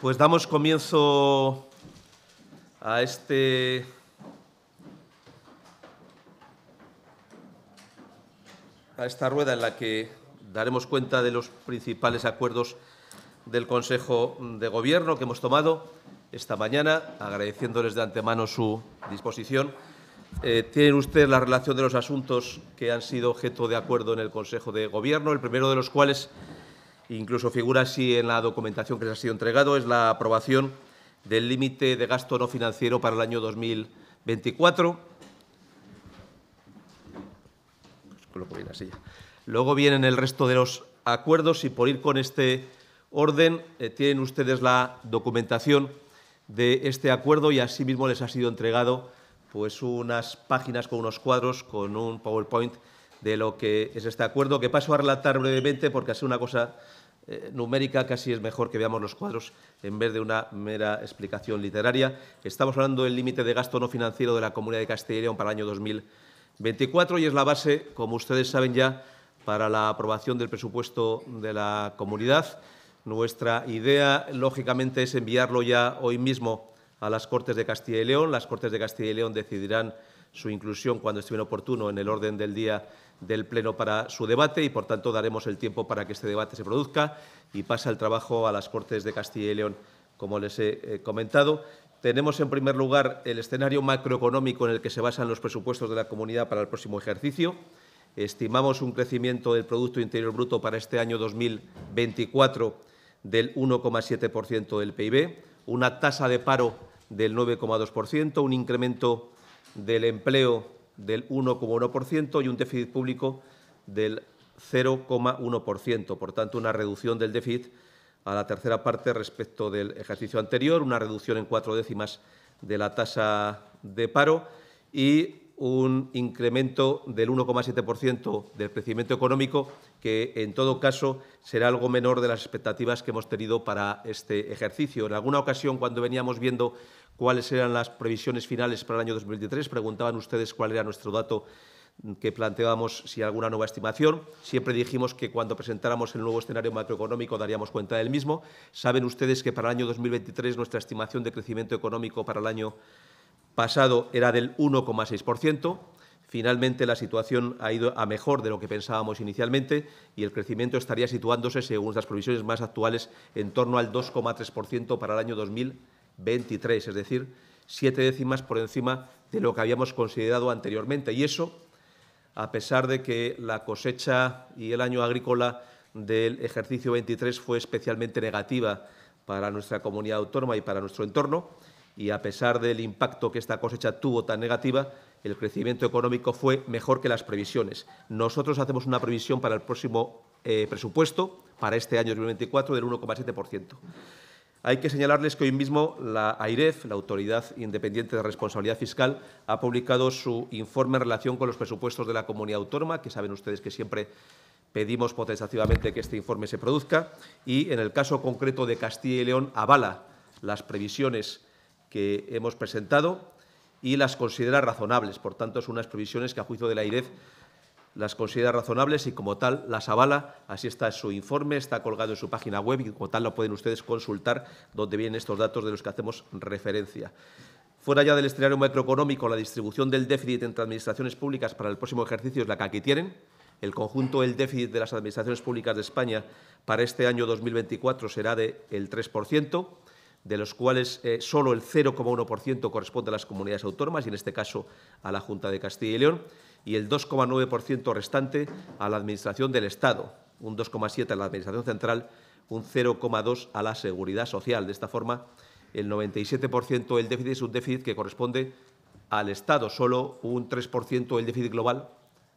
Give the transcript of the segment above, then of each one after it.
Pues damos comienzo a este a esta rueda en la que daremos cuenta de los principales acuerdos del Consejo de Gobierno que hemos tomado esta mañana, agradeciéndoles de antemano su disposición. Eh, tienen ustedes la relación de los asuntos que han sido objeto de acuerdo en el Consejo de Gobierno, el primero de los cuales Incluso figura así en la documentación que les ha sido entregado, es la aprobación del límite de gasto no financiero para el año 2024. Pues Luego vienen el resto de los acuerdos y por ir con este orden eh, tienen ustedes la documentación de este acuerdo y asimismo les ha sido entregado pues unas páginas con unos cuadros con un PowerPoint de lo que es este acuerdo que paso a relatar brevemente porque ha sido una cosa eh, numérica casi es mejor que veamos los cuadros en vez de una mera explicación literaria. Estamos hablando del límite de gasto no financiero de la Comunidad de Castilla y León para el año 2024 y es la base, como ustedes saben ya, para la aprobación del presupuesto de la comunidad. Nuestra idea, lógicamente, es enviarlo ya hoy mismo a las Cortes de Castilla y León. Las Cortes de Castilla y León decidirán su inclusión cuando bien oportuno en el orden del día del Pleno para su debate y, por tanto, daremos el tiempo para que este debate se produzca y pasa el trabajo a las Cortes de Castilla y León, como les he eh, comentado. Tenemos, en primer lugar, el escenario macroeconómico en el que se basan los presupuestos de la comunidad para el próximo ejercicio. Estimamos un crecimiento del Producto Interior Bruto para este año 2024 del 1,7% del PIB, una tasa de paro del 9,2%, un incremento del empleo del 1,1% y un déficit público del 0,1%. Por tanto, una reducción del déficit a la tercera parte respecto del ejercicio anterior, una reducción en cuatro décimas de la tasa de paro y un incremento del 1,7% del crecimiento económico, que en todo caso será algo menor de las expectativas que hemos tenido para este ejercicio. En alguna ocasión, cuando veníamos viendo cuáles eran las previsiones finales para el año 2023, preguntaban ustedes cuál era nuestro dato que planteábamos si alguna nueva estimación. Siempre dijimos que cuando presentáramos el nuevo escenario macroeconómico daríamos cuenta del mismo. Saben ustedes que para el año 2023 nuestra estimación de crecimiento económico para el año pasado era del 1,6%. Finalmente, la situación ha ido a mejor de lo que pensábamos inicialmente y el crecimiento estaría situándose, según las provisiones más actuales, en torno al 2,3% para el año 2023, es decir, siete décimas por encima de lo que habíamos considerado anteriormente. Y eso, a pesar de que la cosecha y el año agrícola del ejercicio 23 fue especialmente negativa para nuestra comunidad autónoma y para nuestro entorno, y a pesar del impacto que esta cosecha tuvo tan negativa, el crecimiento económico fue mejor que las previsiones. Nosotros hacemos una previsión para el próximo eh, presupuesto, para este año 2024, del 1,7%. Hay que señalarles que hoy mismo la AIREF, la Autoridad Independiente de Responsabilidad Fiscal, ha publicado su informe en relación con los presupuestos de la comunidad autónoma, que saben ustedes que siempre pedimos potenciativamente que este informe se produzca, y en el caso concreto de Castilla y León avala las previsiones que hemos presentado y las considera razonables. Por tanto, son unas previsiones que, a juicio de la IREF, las considera razonables y, como tal, las avala. Así está su informe, está colgado en su página web y, como tal, lo pueden ustedes consultar donde vienen estos datos de los que hacemos referencia. Fuera ya del escenario macroeconómico, la distribución del déficit entre administraciones públicas para el próximo ejercicio es la que aquí tienen. El conjunto del déficit de las administraciones públicas de España para este año 2024 será del el 3% de los cuales eh, solo el 0,1% corresponde a las comunidades autónomas y en este caso a la Junta de Castilla y León, y el 2,9% restante a la Administración del Estado, un 2,7% a la Administración Central, un 0,2% a la Seguridad Social. De esta forma, el 97% del déficit es un déficit que corresponde al Estado, solo un 3% del déficit global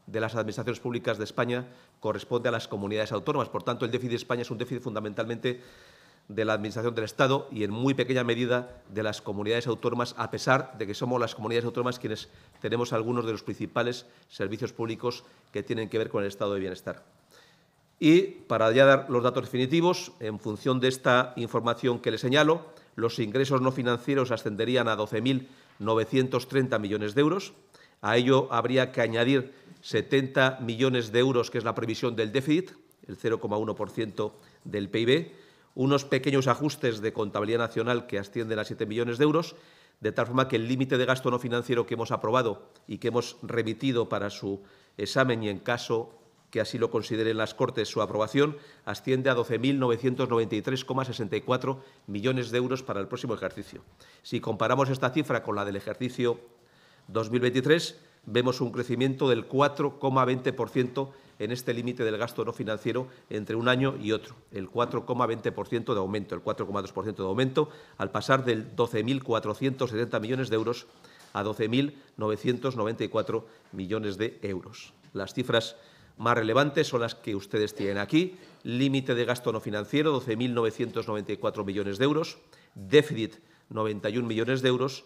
de las administraciones públicas de España corresponde a las comunidades autónomas. Por tanto, el déficit de España es un déficit fundamentalmente de la Administración del Estado y en muy pequeña medida de las comunidades autónomas, a pesar de que somos las comunidades autónomas quienes tenemos algunos de los principales servicios públicos que tienen que ver con el estado de bienestar. Y para ya dar los datos definitivos, en función de esta información que le señalo, los ingresos no financieros ascenderían a 12.930 millones de euros. A ello habría que añadir 70 millones de euros, que es la previsión del déficit, el 0,1% del PIB, unos pequeños ajustes de contabilidad nacional que ascienden a 7 millones de euros, de tal forma que el límite de gasto no financiero que hemos aprobado y que hemos remitido para su examen y en caso que así lo consideren las Cortes su aprobación, asciende a 12.993,64 millones de euros para el próximo ejercicio. Si comparamos esta cifra con la del ejercicio 2023, vemos un crecimiento del 4,20% en este límite del gasto no financiero entre un año y otro, el 4,20% de aumento, el 4,2% de aumento, al pasar del 12.470 millones de euros a 12.994 millones de euros. Las cifras más relevantes son las que ustedes tienen aquí. Límite de gasto no financiero, 12.994 millones de euros. Déficit, 91 millones de euros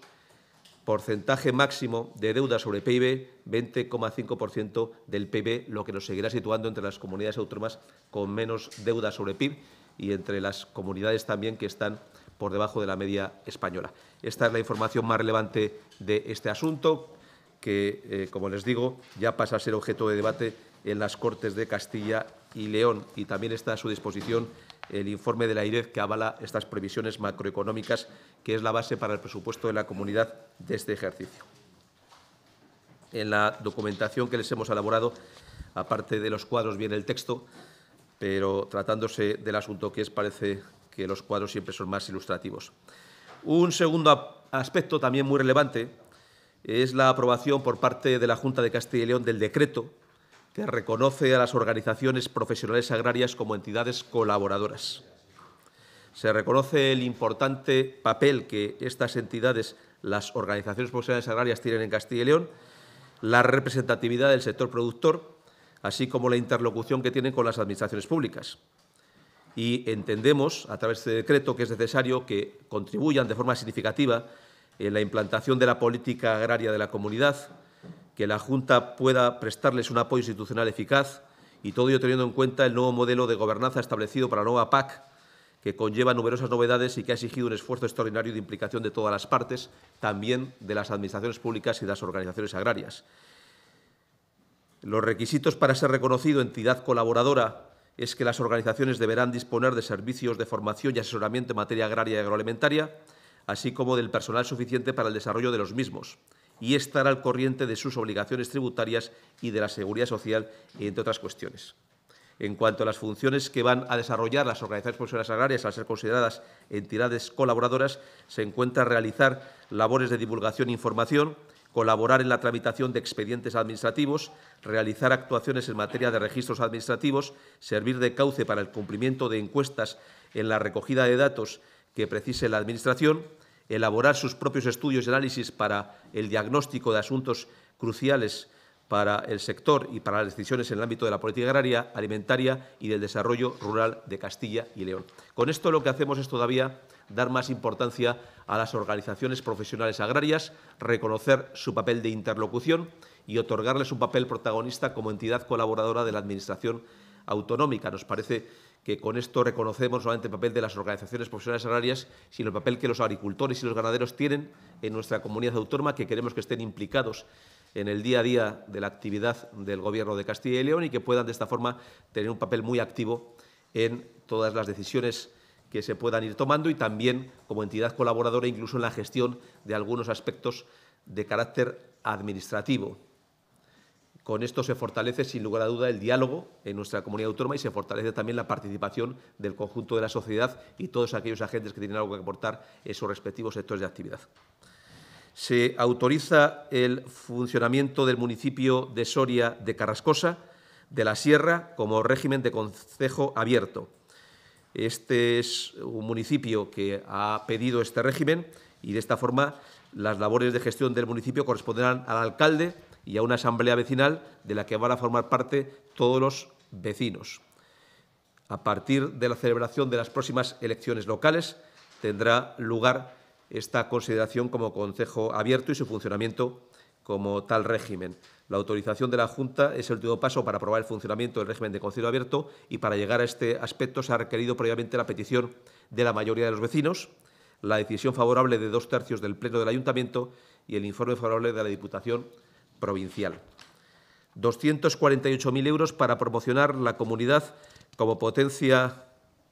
porcentaje máximo de deuda sobre PIB, 20,5% del PIB, lo que nos seguirá situando entre las comunidades autónomas con menos deuda sobre PIB y entre las comunidades también que están por debajo de la media española. Esta es la información más relevante de este asunto, que, eh, como les digo, ya pasa a ser objeto de debate en las Cortes de Castilla y León. Y también está a su disposición el informe de la IREF que avala estas previsiones macroeconómicas, que es la base para el presupuesto de la comunidad de este ejercicio. En la documentación que les hemos elaborado, aparte de los cuadros, viene el texto, pero tratándose del asunto que es, parece que los cuadros siempre son más ilustrativos. Un segundo aspecto también muy relevante es la aprobación por parte de la Junta de Castilla y León del decreto se reconoce a las organizaciones profesionales agrarias como entidades colaboradoras. Se reconoce el importante papel que estas entidades, las organizaciones profesionales agrarias, tienen en Castilla y León, la representatividad del sector productor, así como la interlocución que tienen con las administraciones públicas. Y entendemos, a través de este decreto, que es necesario que contribuyan de forma significativa en la implantación de la política agraria de la comunidad, que la Junta pueda prestarles un apoyo institucional eficaz y todo ello teniendo en cuenta el nuevo modelo de gobernanza establecido para la nueva PAC, que conlleva numerosas novedades y que ha exigido un esfuerzo extraordinario de implicación de todas las partes, también de las administraciones públicas y de las organizaciones agrarias. Los requisitos para ser reconocido entidad colaboradora es que las organizaciones deberán disponer de servicios de formación y asesoramiento en materia agraria y agroalimentaria, así como del personal suficiente para el desarrollo de los mismos y estar al corriente de sus obligaciones tributarias y de la seguridad social, entre otras cuestiones. En cuanto a las funciones que van a desarrollar las organizaciones profesionales agrarias al ser consideradas entidades colaboradoras, se encuentra realizar labores de divulgación e información, colaborar en la tramitación de expedientes administrativos, realizar actuaciones en materia de registros administrativos, servir de cauce para el cumplimiento de encuestas en la recogida de datos que precise la Administración, elaborar sus propios estudios y análisis para el diagnóstico de asuntos cruciales para el sector y para las decisiones en el ámbito de la política agraria, alimentaria y del desarrollo rural de Castilla y León. Con esto lo que hacemos es todavía dar más importancia a las organizaciones profesionales agrarias, reconocer su papel de interlocución y otorgarles un papel protagonista como entidad colaboradora de la Administración autonómica. Nos parece que con esto reconocemos no solamente el papel de las organizaciones profesionales agrarias, sino el papel que los agricultores y los ganaderos tienen en nuestra comunidad autónoma, que queremos que estén implicados en el día a día de la actividad del Gobierno de Castilla y León y que puedan de esta forma tener un papel muy activo en todas las decisiones que se puedan ir tomando y también como entidad colaboradora incluso en la gestión de algunos aspectos de carácter administrativo. Con esto se fortalece, sin lugar a duda, el diálogo en nuestra comunidad autónoma y se fortalece también la participación del conjunto de la sociedad y todos aquellos agentes que tienen algo que aportar en sus respectivos sectores de actividad. Se autoriza el funcionamiento del municipio de Soria de Carrascosa, de la Sierra, como régimen de concejo abierto. Este es un municipio que ha pedido este régimen y, de esta forma, las labores de gestión del municipio corresponderán al alcalde y a una asamblea vecinal de la que van a formar parte todos los vecinos. A partir de la celebración de las próximas elecciones locales tendrá lugar esta consideración como Consejo abierto y su funcionamiento como tal régimen. La autorización de la Junta es el último paso para aprobar el funcionamiento del régimen de Consejo abierto y para llegar a este aspecto se ha requerido previamente la petición de la mayoría de los vecinos, la decisión favorable de dos tercios del Pleno del Ayuntamiento y el informe favorable de la Diputación provincial. 248.000 euros para promocionar la comunidad como potencia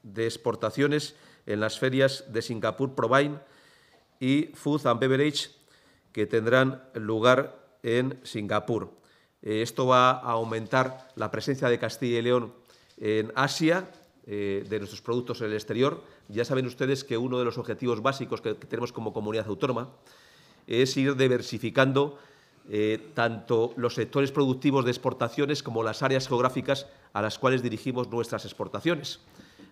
de exportaciones en las ferias de Singapur Provine y Food and Beverage que tendrán lugar en Singapur. Eh, esto va a aumentar la presencia de Castilla y León en Asia, eh, de nuestros productos en el exterior. Ya saben ustedes que uno de los objetivos básicos que tenemos como comunidad autónoma es ir diversificando eh, tanto los sectores productivos de exportaciones como las áreas geográficas a las cuales dirigimos nuestras exportaciones.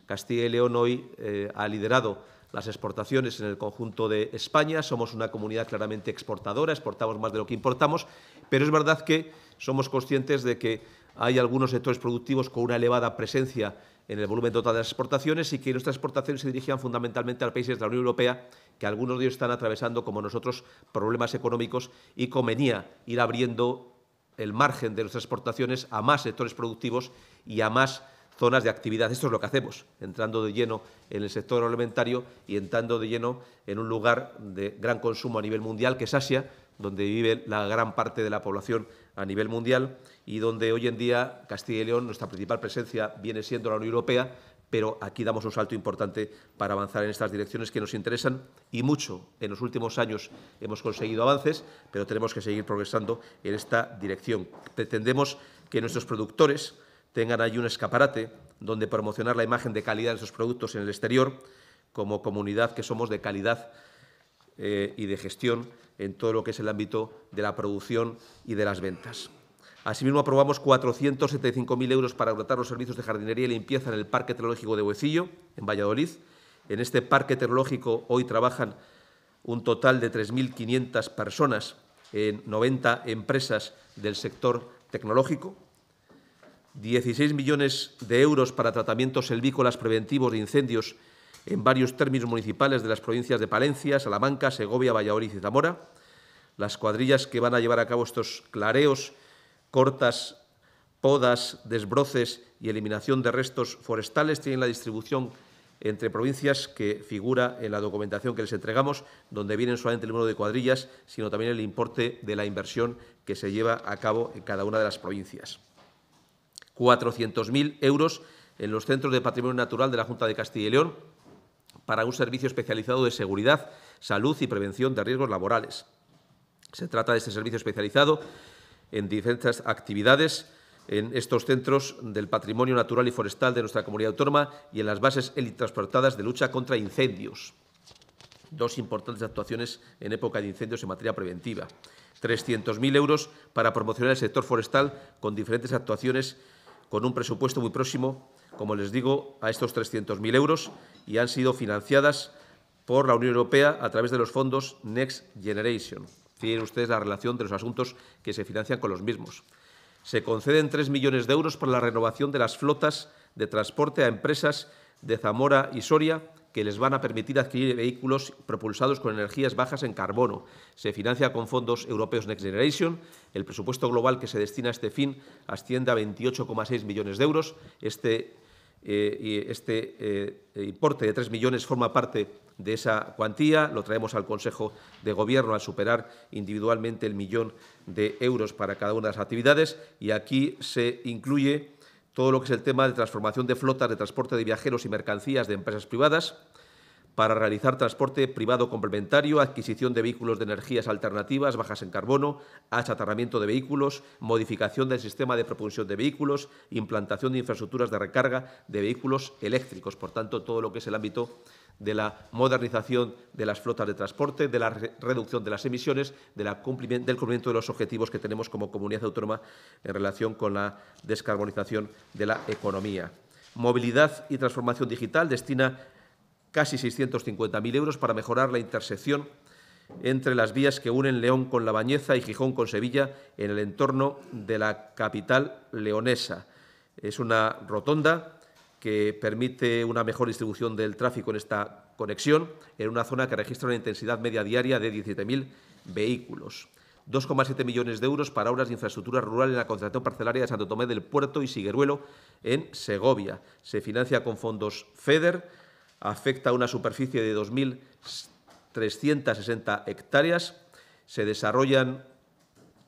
Castilla y León hoy eh, ha liderado las exportaciones en el conjunto de España. Somos una comunidad claramente exportadora, exportamos más de lo que importamos, pero es verdad que somos conscientes de que hay algunos sectores productivos con una elevada presencia en el volumen total de las exportaciones y que nuestras exportaciones se dirigían fundamentalmente a países de la Unión Europea, que algunos de ellos están atravesando, como nosotros, problemas económicos y convenía ir abriendo el margen de nuestras exportaciones a más sectores productivos y a más zonas de actividad. Esto es lo que hacemos, entrando de lleno en el sector alimentario y entrando de lleno en un lugar de gran consumo a nivel mundial, que es Asia, donde vive la gran parte de la población a nivel mundial y donde hoy en día Castilla y León, nuestra principal presencia viene siendo la Unión Europea, pero aquí damos un salto importante para avanzar en estas direcciones que nos interesan y mucho. En los últimos años hemos conseguido avances, pero tenemos que seguir progresando en esta dirección. Pretendemos que nuestros productores tengan ahí un escaparate donde promocionar la imagen de calidad de sus productos en el exterior, como comunidad que somos de calidad eh, y de gestión en todo lo que es el ámbito de la producción y de las ventas. Asimismo, aprobamos 475.000 euros para dotar los servicios de jardinería y limpieza en el Parque Tecnológico de Huecillo, en Valladolid. En este parque tecnológico hoy trabajan un total de 3.500 personas en 90 empresas del sector tecnológico. 16 millones de euros para tratamientos selvícolas preventivos de incendios en varios términos municipales de las provincias de Palencia, Salamanca, Segovia, Valladolid y Zamora. Las cuadrillas que van a llevar a cabo estos clareos, cortas, podas, desbroces y eliminación de restos forestales tienen la distribución entre provincias que figura en la documentación que les entregamos, donde vienen solamente el número de cuadrillas, sino también el importe de la inversión que se lleva a cabo en cada una de las provincias. 400.000 euros en los centros de patrimonio natural de la Junta de Castilla y León, para un servicio especializado de seguridad, salud y prevención de riesgos laborales. Se trata de este servicio especializado en diferentes actividades en estos centros del patrimonio natural y forestal de nuestra comunidad autónoma y en las bases elitransportadas de lucha contra incendios. Dos importantes actuaciones en época de incendios en materia preventiva. 300.000 euros para promocionar el sector forestal con diferentes actuaciones con un presupuesto muy próximo, como les digo, a estos 300.000 euros y han sido financiadas por la Unión Europea a través de los fondos Next Generation. Fíjense ustedes la relación de los asuntos que se financian con los mismos. Se conceden 3 millones de euros para la renovación de las flotas de transporte a empresas de Zamora y Soria que les van a permitir adquirir vehículos propulsados con energías bajas en carbono. Se financia con fondos europeos Next Generation. El presupuesto global que se destina a este fin asciende a 28,6 millones de euros. Este, eh, este eh, importe de 3 millones forma parte de esa cuantía. Lo traemos al Consejo de Gobierno al superar individualmente el millón de euros para cada una de las actividades y aquí se incluye todo lo que es el tema de transformación de flotas de transporte de viajeros y mercancías de empresas privadas, para realizar transporte privado complementario, adquisición de vehículos de energías alternativas bajas en carbono, achatarramiento de vehículos, modificación del sistema de propulsión de vehículos, implantación de infraestructuras de recarga de vehículos eléctricos. Por tanto, todo lo que es el ámbito de la modernización de las flotas de transporte, de la reducción de las emisiones, del cumplimiento de los objetivos que tenemos como comunidad autónoma en relación con la descarbonización de la economía. Movilidad y transformación digital destina casi 650.000 euros para mejorar la intersección entre las vías que unen León con La Bañeza y Gijón con Sevilla en el entorno de la capital leonesa. Es una rotonda que permite una mejor distribución del tráfico en esta conexión, en una zona que registra una intensidad media diaria de 17.000 vehículos. 2,7 millones de euros para obras de infraestructura rural en la concentración parcelaria de Santo Tomé del Puerto y Sigueruelo en Segovia. Se financia con fondos FEDER afecta una superficie de 2.360 hectáreas. Se desarrollan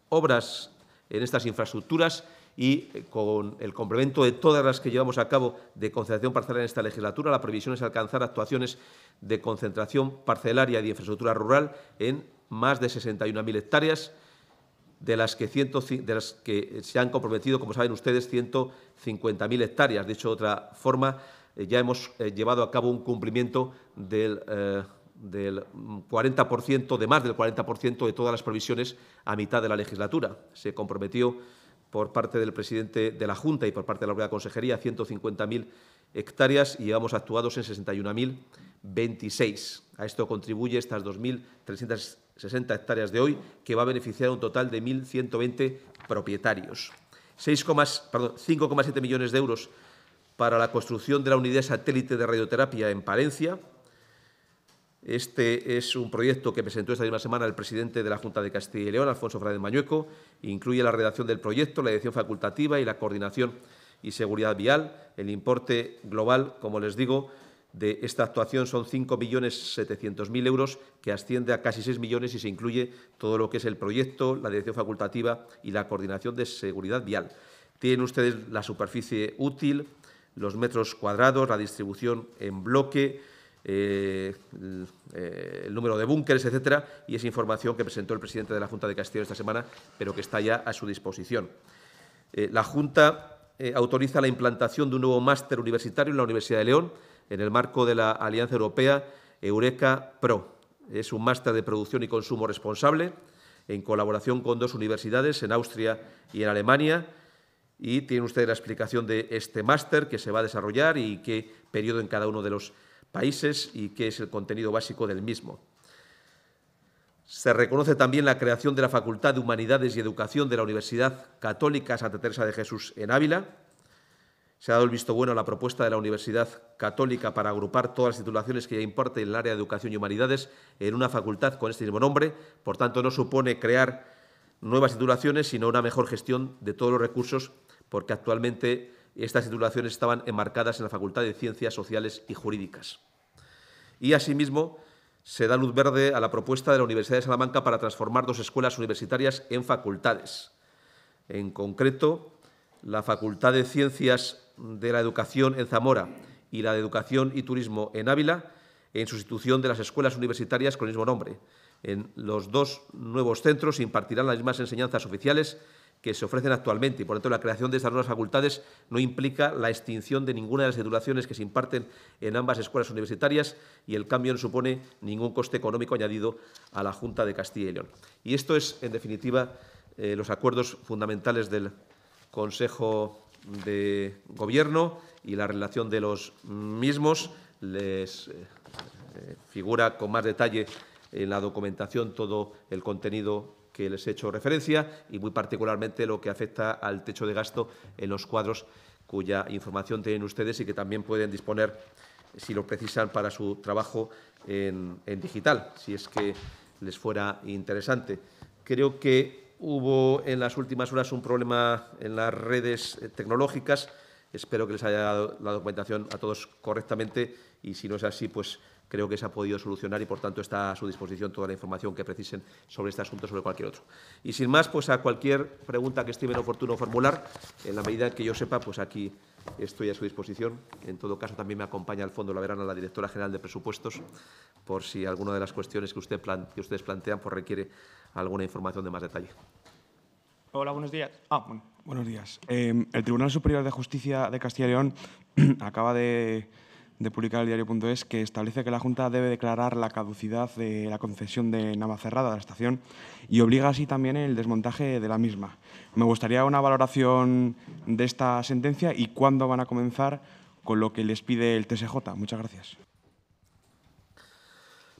obras en estas infraestructuras y eh, con el complemento de todas las que llevamos a cabo de concentración parcelaria en esta legislatura, la previsión es alcanzar actuaciones de concentración parcelaria de infraestructura rural en más de 61.000 hectáreas, de las, que de las que se han comprometido, como saben ustedes, 150.000 hectáreas. Dicho de otra forma, eh, ya hemos eh, llevado a cabo un cumplimiento del 40%, eh, de más del 40% de todas las provisiones a mitad de la legislatura. Se comprometió por parte del presidente de la Junta y por parte de la de Consejería 150.000 hectáreas y llevamos actuados en 61.026. A esto contribuye estas 2.360 hectáreas de hoy, que va a beneficiar a un total de 1.120 propietarios. 5,7 millones de euros para la construcción de la unidad satélite de radioterapia en Palencia. Este es un proyecto que presentó esta misma semana el presidente de la Junta de Castilla y León, Alfonso Fernández Mañueco. Incluye la redacción del proyecto, la dirección facultativa y la coordinación y seguridad vial. El importe global, como les digo, de esta actuación son 5.700.000 euros, que asciende a casi 6 millones y se incluye todo lo que es el proyecto, la dirección facultativa y la coordinación de seguridad vial. Tienen ustedes la superficie útil, los metros cuadrados, la distribución en bloque, eh, eh, el, número de búnkeres, etcétera, y esa información que presentó el presidente de la Junta de Castilla esta semana, pero que está ya a su disposición. Eh, la Junta autoriza la implantación de un nuevo máster universitario en la Universidad de León, en el marco de la Alianza Europea Eureka Pro. Es un máster de producción y consumo responsable, en colaboración con dos universidades en Austria y en Alemania, y tiene usted la explicación de este máster que se va a desarrollar y qué periodo en cada uno de los países y qué es el contenido básico del mismo. Se reconoce también la creación de la Facultad de Humanidades y Educación de la Universidad Católica Santa Teresa de Jesús en Ávila. Se ha dado el visto bueno a la propuesta de la Universidad Católica para agrupar todas las titulaciones que ya imparte en el área de Educación y Humanidades en una facultad con este mismo nombre. Por tanto, no supone crear nuevas titulaciones, sino una mejor gestión de todos los recursos porque actualmente estas titulaciones estaban enmarcadas en la Facultad de Ciencias Sociales y Jurídicas. Y asimismo, se da luz verde a la propuesta de la Universidad de Salamanca para transformar dos escuelas universitarias en facultades. En concreto, la Facultad de Ciencias de la Educación en Zamora y la de Educación y Turismo en Ávila, en sustitución de las escuelas universitarias con el mismo nombre. En los dos nuevos centros impartirán las mismas enseñanzas oficiales que se ofrecen actualmente y, por lo tanto, la creación de estas nuevas facultades no implica la extinción de ninguna de las titulaciones que se imparten en ambas escuelas universitarias y el cambio no supone ningún coste económico añadido a la Junta de Castilla y León. Y esto es, en definitiva, eh, los acuerdos fundamentales del Consejo de Gobierno y la relación de los mismos. Les eh, eh, figura con más detalle en la documentación todo el contenido que les he hecho referencia y muy particularmente lo que afecta al techo de gasto en los cuadros cuya información tienen ustedes y que también pueden disponer, si lo precisan, para su trabajo en, digital, si es que les fuera interesante. Creo que hubo en las últimas horas un problema en las redes tecnológicas. Espero que les haya dado la documentación a todos correctamente y si no es así, pues creo que se ha podido solucionar y, por tanto, está a su disposición toda la información que precisen sobre este asunto sobre cualquier otro. Y, sin más, pues a cualquier pregunta que estime oportuno formular, en la medida que yo sepa, pues aquí estoy a su disposición. En todo caso, también me acompaña al fondo, la verano la directora general de presupuestos, por si alguna de las cuestiones que, usted ustedes plantean pues, requiere alguna información de más detalle. Hola, buenos días. Ah, Buenos días. Eh, el Tribunal Superior de Justicia de Castilla y León acaba de de publicar el diario.es que establece que la Junta debe declarar la caducidad de la concesión de Cerrada a la estación y obliga así también el desmontaje de la misma. Me gustaría una valoración de esta sentencia y cuándo van a comenzar con lo que les pide el TSJ. Muchas gracias.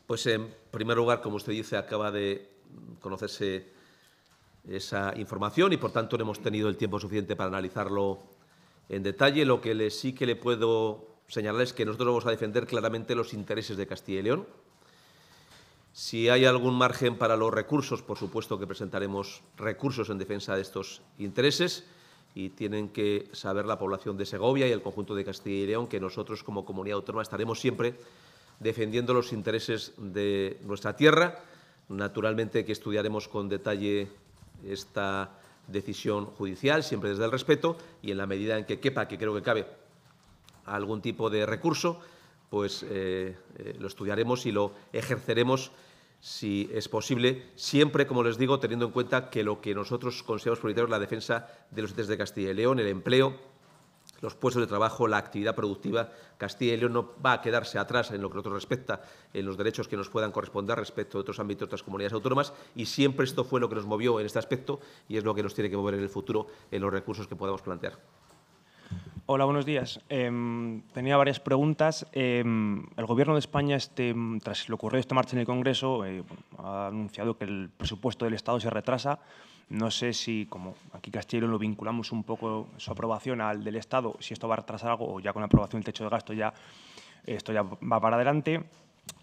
Pues en primer lugar, como usted dice, acaba de conocerse esa información y por tanto no hemos tenido el tiempo suficiente para analizarlo en detalle. Lo que le, sí que le puedo señalarles que nosotros vamos a defender claramente los intereses de Castilla y León. Si hay algún margen para los recursos, por supuesto que presentaremos recursos en defensa de estos intereses y tienen que saber la población de Segovia y el conjunto de Castilla y León que nosotros como comunidad autónoma estaremos siempre defendiendo los intereses de nuestra tierra. Naturalmente que estudiaremos con detalle esta decisión judicial, siempre desde el respeto y en la medida en que quepa, que creo que cabe algún tipo de recurso, pues eh, eh, lo estudiaremos y lo ejerceremos si es posible, siempre, como les digo, teniendo en cuenta que lo que nosotros consideramos prioritario es la defensa de los intereses de Castilla y León, el empleo, los puestos de trabajo, la actividad productiva. Castilla y León no va a quedarse atrás en lo que nosotros respecta, en los derechos que nos puedan corresponder respecto a otros ámbitos, de otras comunidades autónomas, y siempre esto fue lo que nos movió en este aspecto y es lo que nos tiene que mover en el futuro en los recursos que podamos plantear. Hola, buenos días. Em, tenía varias preguntas. Em, el Gobierno de España, este, tras lo ocurrido esta marcha en el Congreso, eh, ha anunciado que el presupuesto del Estado se retrasa. No sé si, como aquí León lo vinculamos un poco su aprobación al del Estado, si esto va a retrasar algo o ya con la aprobación del techo de gasto ya esto ya va para adelante.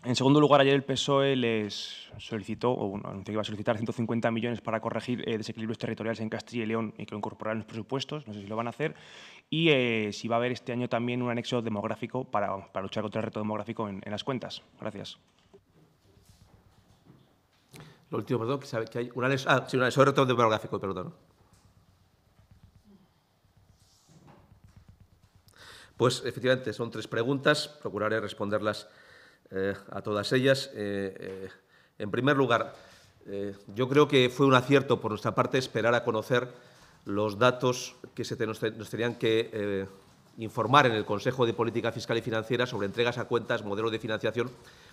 En segundo lugar, ayer el PSOE les solicitó, o anunció que iba a solicitar 150 millones para corregir eh, desequilibrios territoriales en Castilla y León y que lo incorporaran en los presupuestos. No sé si lo van a hacer y eh, si va a haber este año también un anexo demográfico para, luchar contra el reto demográfico en, las cuentas. Gracias. Lo último, perdón, que, sabe que hay un anexo, ah, sí, un anexo de reto demográfico, perdón. Pues efectivamente, son tres preguntas, procuraré responderlas eh, a todas ellas. Eh, en primer lugar, yo creo que fue un acierto por nuestra parte esperar a conocer los datos que nos, tenían que eh, informar en el Consejo de Política Fiscal y Financiera sobre entregas a cuentas, modelo de financiación,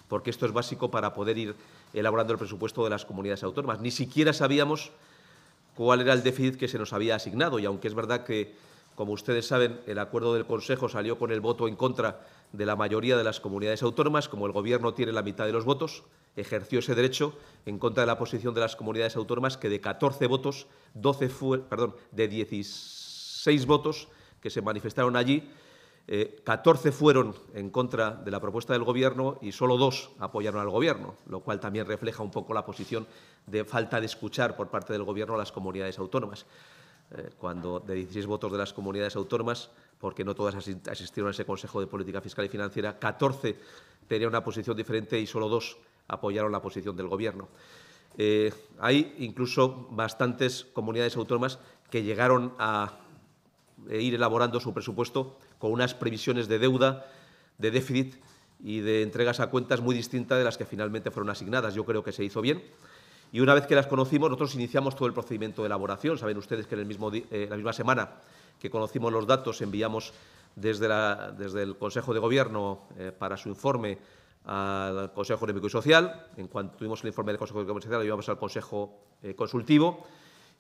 porque esto es básico para poder ir elaborando el presupuesto de las comunidades autónomas. Ni siquiera sabíamos cuál era el déficit que se nos había asignado y aunque es verdad que, como ustedes saben, el acuerdo del Consejo salió con el voto en contra de la mayoría de las comunidades autónomas, como el Gobierno tiene la mitad de los votos, ejerció ese derecho en contra de la posición de las comunidades autónomas que de 14 votos, 12 fue, perdón, de 16 seis votos que se manifestaron allí, eh, catorce 14 fueron en contra de la propuesta del Gobierno y solo dos apoyaron al Gobierno, lo cual también refleja un poco la posición de falta de escuchar por parte del Gobierno a las comunidades autónomas. Eh, cuando de 16 votos de las comunidades autónomas, porque no todas asistieron a ese Consejo de Política Fiscal y Financiera, 14 tenían una posición diferente y solo dos apoyaron la posición del Gobierno. Eh, hay incluso bastantes comunidades autónomas que llegaron a e ir elaborando su presupuesto con unas previsiones de deuda, de déficit y de entregas a cuentas muy distintas de las que finalmente fueron asignadas. Yo creo que se hizo bien. Y una vez que las conocimos, nosotros iniciamos todo el procedimiento de elaboración. Saben ustedes que en el eh, la misma semana que conocimos los datos, enviamos desde, desde el Consejo de Gobierno eh, para su informe al Consejo Económico y Social. En cuanto tuvimos el informe del Consejo Económico y Social, lo llevamos al Consejo eh, Consultivo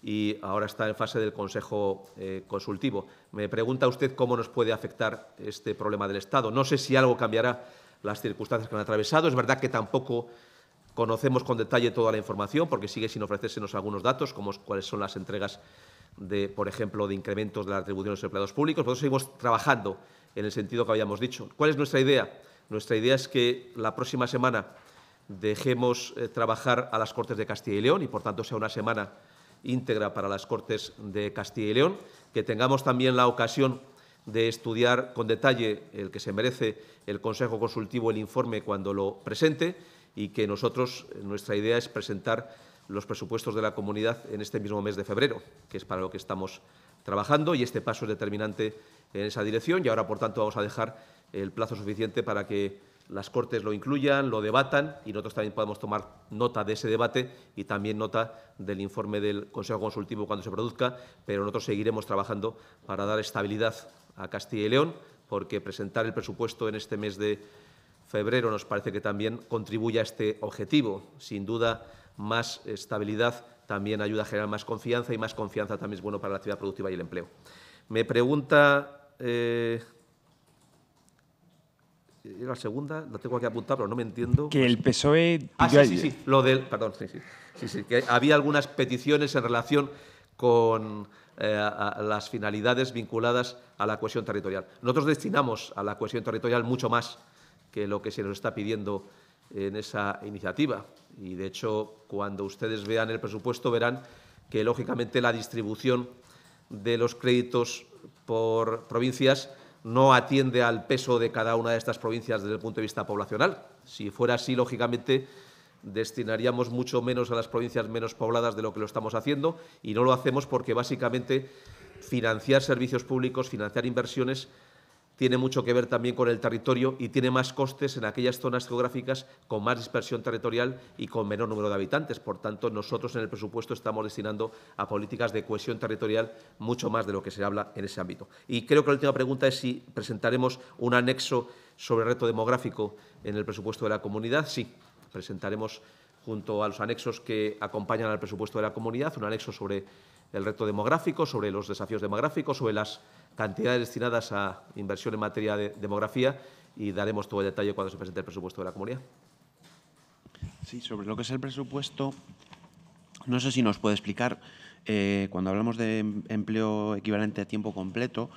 y ahora está en fase del Consejo eh, Consultivo. Me pregunta usted cómo nos puede afectar este problema del Estado. No sé si algo cambiará las circunstancias que han atravesado. Es verdad que tampoco conocemos con detalle toda la información porque sigue sin ofrecérsenos algunos datos, como cuáles son las entregas, de, por ejemplo, de incrementos de la atribución de los empleados públicos. Nosotros seguimos trabajando en el sentido que habíamos dicho. ¿Cuál es nuestra idea? Nuestra idea es que la próxima semana dejemos eh, trabajar a las Cortes de Castilla y León y, por tanto, sea una semana íntegra para las Cortes de Castilla y León, que tengamos también la ocasión de estudiar con detalle el que se merece el Consejo Consultivo, el informe cuando lo presente y que nosotros, nuestra idea es presentar los presupuestos de la comunidad en este mismo mes de febrero, que es para lo que estamos trabajando y este paso es determinante en esa dirección y ahora, por tanto, vamos a dejar el plazo suficiente para que las Cortes lo incluyan, lo debatan y nosotros también podemos tomar nota de ese debate y también nota del informe del Consejo Consultivo cuando se produzca, pero nosotros seguiremos trabajando para dar estabilidad a Castilla y León, porque presentar el presupuesto en este mes de febrero nos parece que también contribuye a este objetivo. Sin duda, más estabilidad también ayuda a generar más confianza y más confianza también es bueno para la actividad productiva y el empleo. Me pregunta eh, eh, la segunda, la tengo aquí apuntada, pero no me entiendo. Que el PSOE... Ah, sí, sí, sí, lo del... Perdón, sí, sí. sí, sí que había algunas peticiones en relación con eh, las finalidades vinculadas a la cohesión territorial. Nosotros destinamos a la cohesión territorial mucho más que lo que se nos está pidiendo en esa iniciativa. Y, de hecho, cuando ustedes vean el presupuesto, verán que, lógicamente, la distribución de los créditos por provincias no atiende al peso de cada una de estas provincias desde el punto de vista poblacional. Si fuera así, lógicamente, destinaríamos mucho menos a las provincias menos pobladas de lo que lo estamos haciendo y no lo hacemos porque básicamente financiar servicios públicos, financiar inversiones, tiene mucho que ver también con el territorio y tiene más costes en aquellas zonas geográficas con más dispersión territorial y con menor número de habitantes. Por tanto, nosotros en el presupuesto estamos destinando a políticas de cohesión territorial mucho más de lo que se habla en ese ámbito. Y creo que la última pregunta es si presentaremos un anexo sobre el reto demográfico en el presupuesto de la comunidad. Sí, presentaremos junto a los anexos que acompañan al presupuesto de la comunidad, un anexo sobre el reto demográfico, sobre los desafíos demográficos, sobre las cantidades destinadas a inversión en materia de demografía y daremos todo el detalle cuando se presente el presupuesto de la comunidad. Sí, sobre lo que es el presupuesto, no sé si nos puede explicar, eh, cuando hablamos de em, empleo equivalente a tiempo completo,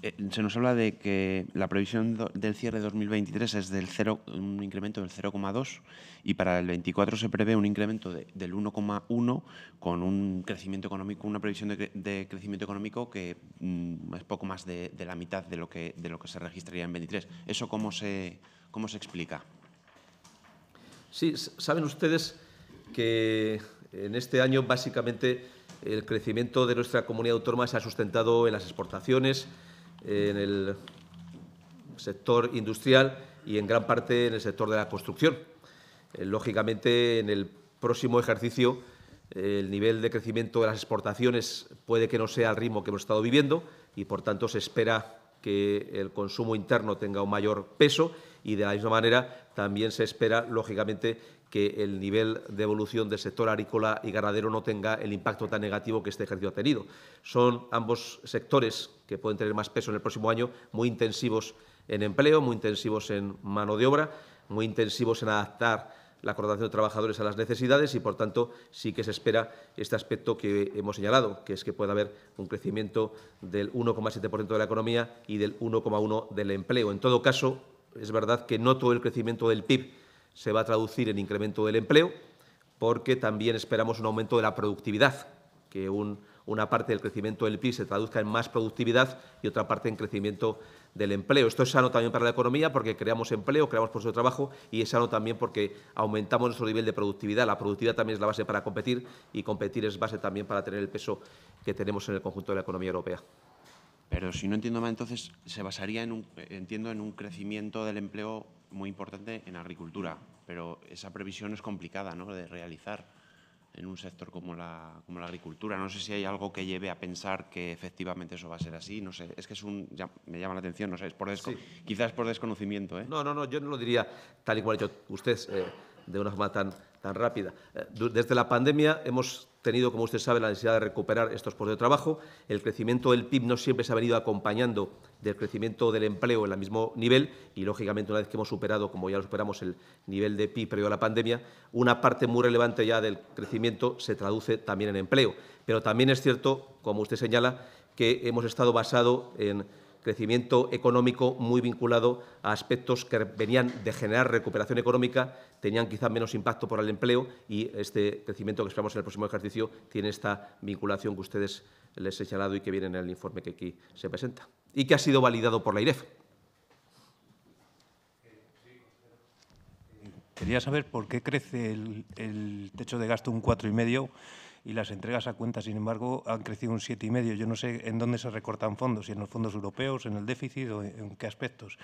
eh, se nos habla de que la previsión del cierre de 2023 es del un incremento del 0,2 y para el 24 se prevé un incremento del 1,1 con un crecimiento económico, una previsión de, crecimiento económico que mm, es poco más de, la mitad de lo que se registraría en 23. Eso cómo se cómo se explica. Sí, saben ustedes que en este año básicamente el crecimiento de nuestra comunidad autónoma se ha sustentado en las exportaciones en el sector industrial y en gran parte en el sector de la construcción. Eh, lógicamente, en el próximo ejercicio eh, el nivel de crecimiento de las exportaciones puede que no sea al ritmo que hemos estado viviendo y, por tanto, se espera que el consumo interno tenga un mayor peso y, de la misma manera, también se espera, lógicamente, que el nivel de evolución del sector agrícola y ganadero no tenga el impacto tan negativo que este ejercicio ha tenido. Son ambos sectores que pueden tener más peso en el próximo año, muy intensivos en empleo, muy intensivos en mano de obra, muy intensivos en adaptar la coordinación de trabajadores a las necesidades y, por tanto, sí que se espera este aspecto que hemos señalado, que es que pueda haber un crecimiento del 1,7% de la economía y del 1,1% del empleo. En todo caso, es verdad que no todo el crecimiento del PIB se va a traducir en incremento del empleo, porque también esperamos un aumento de la productividad, que un una parte del crecimiento del PIB se traduzca en más productividad y otra parte en crecimiento del empleo. Esto es sano también para la economía porque creamos empleo, creamos puestos de trabajo y es sano también porque aumentamos nuestro nivel de productividad. La productividad también es la base para competir y competir es base también para tener el peso que tenemos en el conjunto de la economía europea. Pero si no entiendo mal, entonces se basaría en un, entiendo, en un crecimiento del empleo muy importante en agricultura, pero esa previsión es complicada ¿no? de realizar en un sector como la, como la agricultura. No sé si hay algo que lleve a pensar que efectivamente eso va a ser así. No sé, es que es un, me llama la atención, no sé, es por quizás por desconocimiento. ¿eh? No, no, no, yo no lo diría tal y cual yo, usted eh, de una forma tan tan rápida. Eh, desde la pandemia hemos tenido, como usted sabe, la necesidad de recuperar estos puestos de trabajo. El crecimiento del PIB no siempre se ha venido acompañando del crecimiento del empleo en el mismo nivel y, lógicamente, una vez que hemos superado, como ya lo superamos, el nivel de PIB previo a la pandemia, una parte muy relevante ya del crecimiento se traduce también en empleo. Pero también es cierto, como usted señala, que hemos estado basado en crecimiento económico muy vinculado a aspectos que venían de generar recuperación económica, tenían quizás menos impacto por el empleo y este crecimiento que esperamos en el próximo ejercicio tiene esta vinculación que ustedes les he señalado y que viene en el informe que aquí se presenta y que ha sido validado por la IREF. Quería saber por qué crece el, el techo de gasto un 4,5 y las entregas a cuenta, sin embargo, han crecido un 7,5. Yo no sé en dónde se recortan fondos, si en los fondos europeos, en el déficit o en qué aspectos.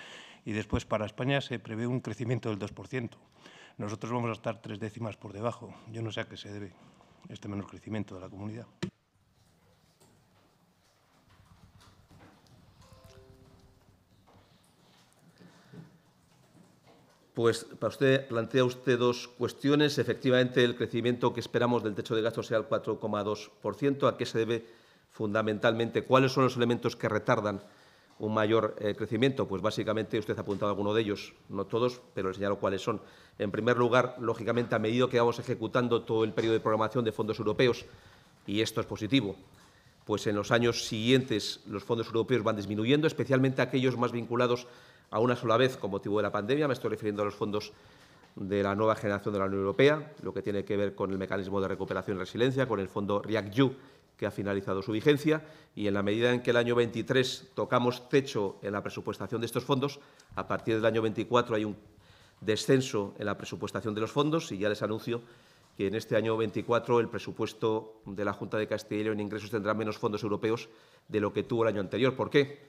Y después para España se prevé un crecimiento del 2%. Nosotros vamos a estar tres décimas por debajo. Yo no sé a qué se debe este menor crecimiento de la comunidad. pues para usted, plantea usted dos cuestiones. Efectivamente, el crecimiento que esperamos del techo de gasto sea el 4,2%. ¿A qué se debe fundamentalmente? ¿Cuáles son los elementos que retardan un mayor eh, crecimiento? Pues básicamente usted ha apuntado alguno de ellos, no todos, pero le señalo cuáles son. En primer lugar, lógicamente, a medida que vamos ejecutando todo el periodo de programación de fondos europeos, y esto es positivo, pues en los años siguientes los fondos europeos van disminuyendo, especialmente aquellos más vinculados a una sola vez con motivo de la pandemia. Me estoy refiriendo a los fondos de la nueva generación de la Unión Europea, lo que tiene que ver con el mecanismo de recuperación y resiliencia, con el fondo react que ha finalizado su vigencia, y en la medida en que el año 23 tocamos techo en la presupuestación de estos fondos, a partir del año 24 hay un descenso en la presupuestación de los fondos y ya les anuncio que en este año 24 el presupuesto de la Junta de Castilla y León en ingresos tendrá menos fondos europeos de lo que tuvo el año anterior. ¿Por qué?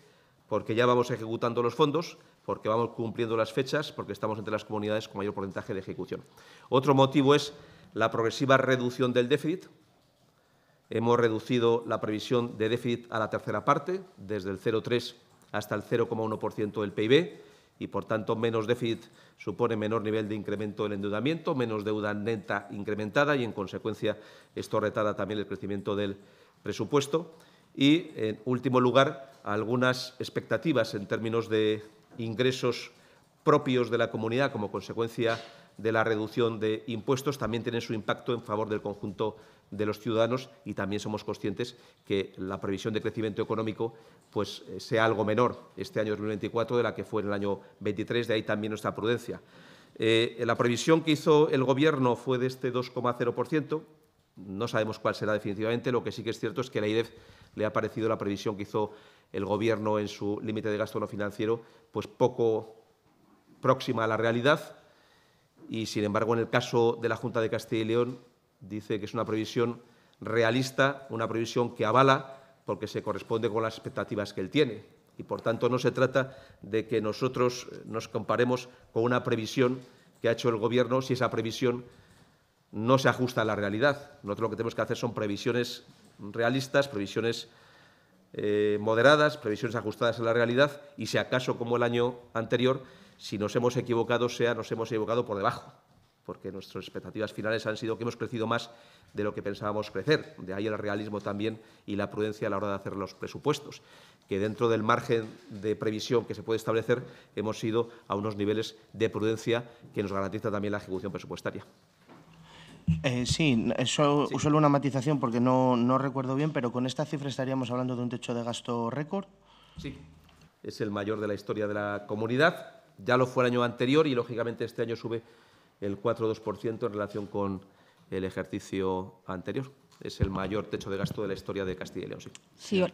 porque ya vamos ejecutando los fondos, porque vamos cumpliendo las fechas, porque estamos entre las comunidades con mayor porcentaje de ejecución. Otro motivo es la progresiva reducción del déficit. Hemos reducido la previsión de déficit a la tercera parte, desde el 0,3 hasta el 0,1% del PIB, y por tanto menos déficit supone menor nivel de incremento del endeudamiento, menos deuda neta incrementada y en consecuencia esto retarda también el crecimiento del presupuesto. Y en último lugar, algunas expectativas en términos de ingresos propios de la comunidad como consecuencia de la reducción de impuestos también tienen su impacto en favor del conjunto de los ciudadanos y también somos conscientes que la previsión de crecimiento económico pues, eh, sea algo menor este año 2024 de la que fue en el año 23, de ahí también nuestra prudencia. Eh, la previsión que hizo el Gobierno fue de este 2,0%, no sabemos cuál será definitivamente, lo que sí que es cierto es que la IDEF le ha parecido la previsión que hizo el Gobierno en su límite de gasto no financiero, pues poco próxima a la realidad. Y, sin embargo, en el caso de la Junta de Castilla y León, dice que es una previsión realista, una previsión que avala porque se corresponde con las expectativas que él tiene. Y, por tanto, no se trata de que nosotros nos comparemos con una previsión que ha hecho el Gobierno si esa previsión no se ajusta a la realidad. Nosotros lo que tenemos que hacer son previsiones realistas, previsiones eh, moderadas, previsiones ajustadas a la realidad y si acaso, como el año anterior, si nos hemos equivocado, sea nos hemos equivocado por debajo, porque nuestras expectativas finales han sido que hemos crecido más de lo que pensábamos crecer. De ahí el realismo también y la prudencia a la hora de hacer los presupuestos, que dentro del margen de previsión que se puede establecer hemos ido a unos niveles de prudencia que nos garantiza también la ejecución presupuestaria. Eh, sí, eso, solo una matización porque no, recuerdo bien, pero con esta cifra estaríamos hablando de un techo de gasto récord. Sí, es el mayor de la historia de la comunidad. Ya lo fue el año anterior y, lógicamente, este año sube el 4,2% en relación con el ejercicio anterior. Es el mayor techo de gasto de la historia de Castilla y León. Sí. sí.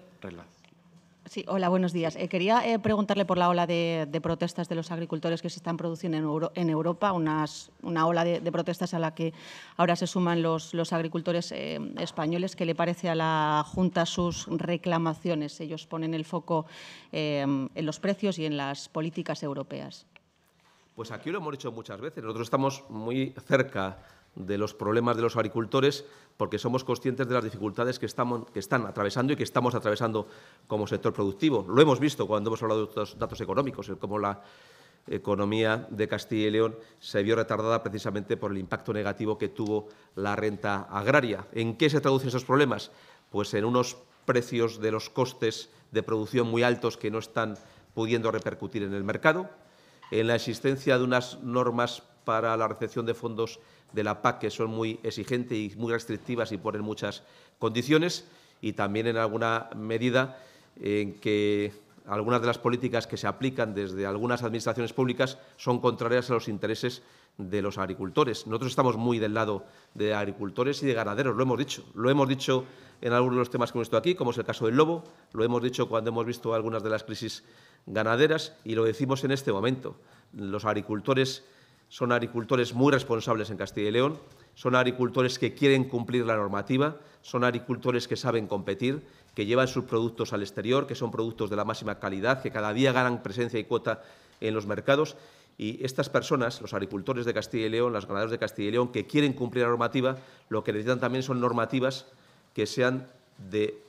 Sí, hola, buenos días. Eh, quería eh, preguntarle por la ola de, protestas de los agricultores que se están produciendo en, Europa, unas, una ola de, protestas a la que ahora se suman los, agricultores eh, españoles. ¿Qué le parece a la Junta sus reclamaciones? Ellos ponen el foco en los precios y en las políticas europeas. Pues aquí lo hemos dicho muchas veces. Nosotros estamos muy cerca de los problemas de los agricultores porque somos conscientes de las dificultades que, estamos, que están atravesando y que estamos atravesando como sector productivo. Lo hemos visto cuando hemos hablado de otros datos económicos, como la economía de Castilla y León se vio retardada precisamente por el impacto negativo que tuvo la renta agraria. ¿En qué se traducen esos problemas? Pues en unos precios de los costes de producción muy altos que no están pudiendo repercutir en el mercado, en la existencia de unas normas para la recepción de fondos de la PAC, que son muy exigentes y muy restrictivas y ponen muchas condiciones, y también en alguna medida en que algunas de las políticas que se aplican desde algunas administraciones públicas son contrarias a los intereses de los agricultores. Nosotros estamos muy del lado de agricultores y de ganaderos, lo hemos dicho. Lo hemos dicho en algunos de los temas que hemos visto aquí, como es el caso del lobo, lo hemos dicho cuando hemos visto algunas de las crisis ganaderas y lo decimos en este momento. Los agricultores son agricultores muy responsables en Castilla y León, son agricultores que quieren cumplir la normativa, son agricultores que saben competir, que llevan sus productos al exterior, que son productos de la máxima calidad, que cada día ganan presencia y cuota en los mercados. Y estas personas, los agricultores de Castilla y León, los ganaderos de Castilla y León, que quieren cumplir la normativa, lo que necesitan también son normativas que sean de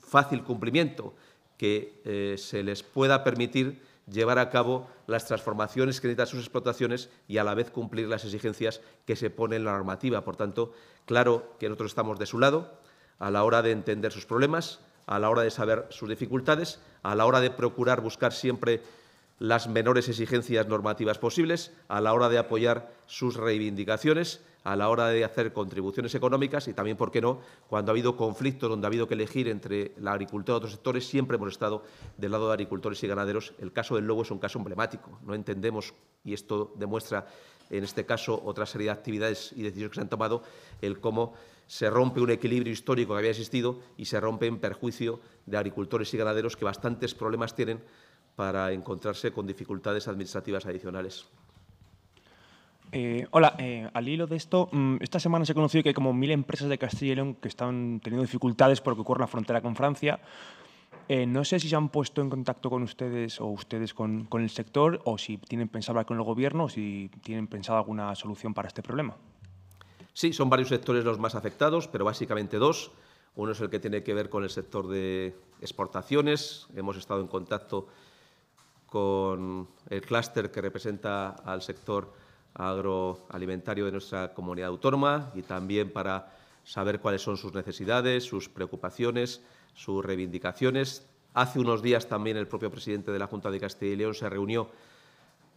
fácil cumplimiento, que eh, se les pueda permitir llevar a cabo las transformaciones que necesitan sus explotaciones y a la vez cumplir las exigencias que se pone en la normativa. Por tanto, claro que nosotros estamos de su lado a la hora de entender sus problemas, a la hora de saber sus dificultades, a la hora de procurar buscar siempre las menores exigencias normativas posibles, a la hora de apoyar sus reivindicaciones a la hora de hacer contribuciones económicas y también, ¿por qué no?, cuando ha habido conflictos donde ha habido que elegir entre la agricultura y otros sectores, siempre hemos estado del lado de agricultores y ganaderos. El caso del lobo es un caso emblemático. No entendemos, y esto demuestra en este caso otra serie de actividades y decisiones que se han tomado, el cómo se rompe un equilibrio histórico que había existido y se rompe en perjuicio de agricultores y ganaderos que bastantes problemas tienen para encontrarse con dificultades administrativas adicionales. Eh, hola, eh, al hilo de esto, mm, esta semana se ha conocido que hay como mil empresas de Castilla y León que están teniendo dificultades por lo que ocurre en la frontera con Francia. Eh, no sé si se han puesto en contacto con ustedes o ustedes con, con el sector o si tienen pensado hablar con el gobierno o si tienen pensado alguna solución para este problema. Sí, son varios sectores los más afectados, pero básicamente dos. Uno es el que tiene que ver con el sector de exportaciones. Hemos estado en contacto con el clúster que representa al sector agroalimentario de nuestra comunidad autónoma y también para saber cuáles son sus necesidades, sus preocupaciones, sus reivindicaciones. Hace unos días también el propio presidente de la Junta de Castilla y León se reunió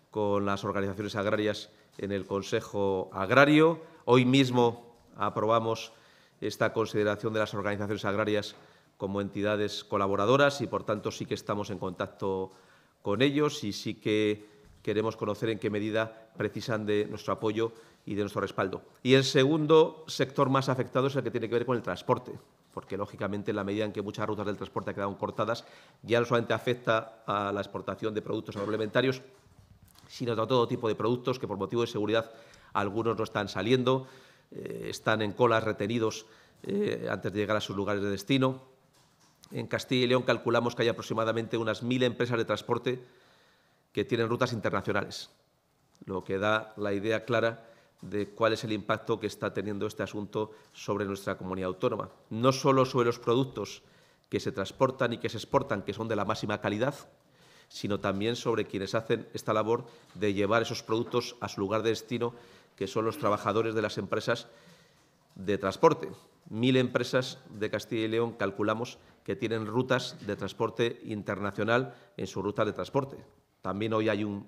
con las organizaciones agrarias en el Consejo Agrario. Hoy mismo aprobamos esta consideración de las organizaciones agrarias como entidades colaboradoras y, por tanto, sí que estamos en contacto con ellos y sí que queremos conocer en qué medida precisan de nuestro apoyo y de nuestro respaldo. Y el segundo sector más afectado es el que tiene que ver con el transporte, porque lógicamente en la medida en que muchas rutas del transporte han quedado cortadas, ya no solamente afecta a la exportación de productos agroalimentarios, sino a todo tipo de productos que por motivo de seguridad algunos no están saliendo, eh, están en colas retenidos eh, antes de llegar a sus lugares de destino. En Castilla y León calculamos que hay aproximadamente unas mil empresas de transporte que tienen rutas internacionales, lo que da la idea clara de cuál es el impacto que está teniendo este asunto sobre nuestra comunidad autónoma. No solo sobre los productos que se transportan y que se exportan, que son de la máxima calidad, sino también sobre quienes hacen esta labor de llevar esos productos a su lugar de destino, que son los trabajadores de las empresas de transporte. Mil empresas de Castilla y León calculamos que tienen rutas de transporte internacional en su ruta de transporte. También hoy hay un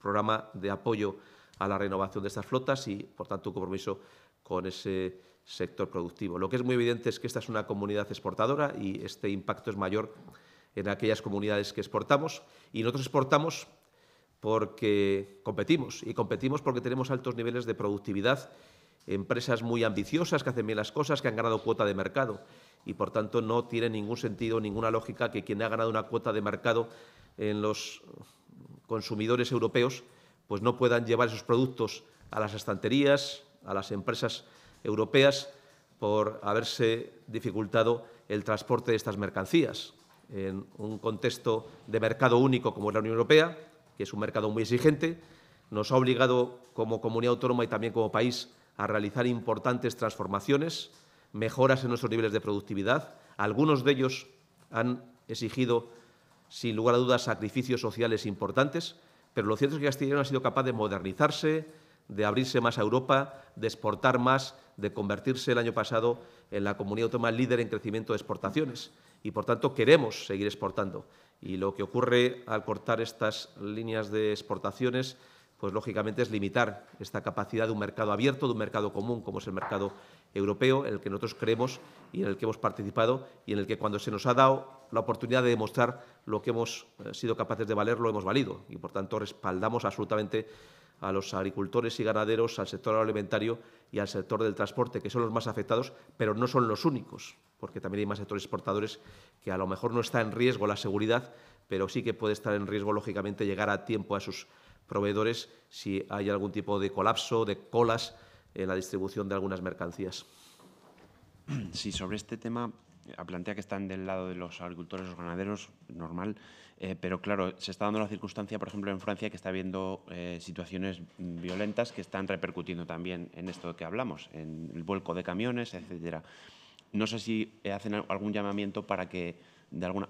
programa de apoyo a la renovación de estas flotas y, por tanto, un compromiso con ese sector productivo. Lo que es muy evidente es que esta es una comunidad exportadora y este impacto es mayor en aquellas comunidades que exportamos. Y nosotros exportamos porque competimos, y competimos porque tenemos altos niveles de productividad, empresas muy ambiciosas que hacen bien las cosas, que han ganado cuota de mercado, y por tanto no tiene ningún sentido, ninguna lógica que quien ha ganado una cuota de mercado en los consumidores europeos pues no puedan llevar esos productos a las estanterías, a las empresas europeas, por haberse dificultado el transporte de estas mercancías. En un contexto de mercado único como es la Unión Europea, que es un mercado muy exigente, nos ha obligado como comunidad autónoma y también como país a realizar importantes transformaciones, mejoras en nuestros niveles de productividad. Algunos de ellos han exigido sin lugar a dudas, sacrificios sociales importantes, pero lo cierto es que León ha sido capaz de modernizarse, de abrirse más a Europa, de exportar más, de convertirse el año pasado en la comunidad autónoma líder en crecimiento de exportaciones. Y, por tanto, queremos seguir exportando. Y lo que ocurre al cortar estas líneas de exportaciones, pues lógicamente es limitar esta capacidad de un mercado abierto, de un mercado común, como es el mercado europeo en el que nosotros creemos y en el que hemos participado y en el que cuando se nos ha dado la oportunidad de demostrar lo que hemos eh, sido capaces de valer, lo hemos valido. Y, por tanto, respaldamos absolutamente a los agricultores y ganaderos, al sector alimentario y al sector del transporte, que son los más afectados, pero no son los únicos, porque también hay más sectores exportadores que a lo mejor no está en riesgo la seguridad, pero sí que puede estar en riesgo, lógicamente, llegar a tiempo a sus proveedores si hay algún tipo de colapso, de colas en la distribución de algunas mercancías. Sí, sobre este tema eh, plantea que están del lado de los agricultores, los ganaderos, normal, eh, pero claro, se está dando la circunstancia, por ejemplo, en Francia, que está habiendo eh, situaciones mm, violentas que están repercutiendo también en esto que hablamos, en el vuelco de camiones, etcétera. No sé si hacen algún llamamiento para que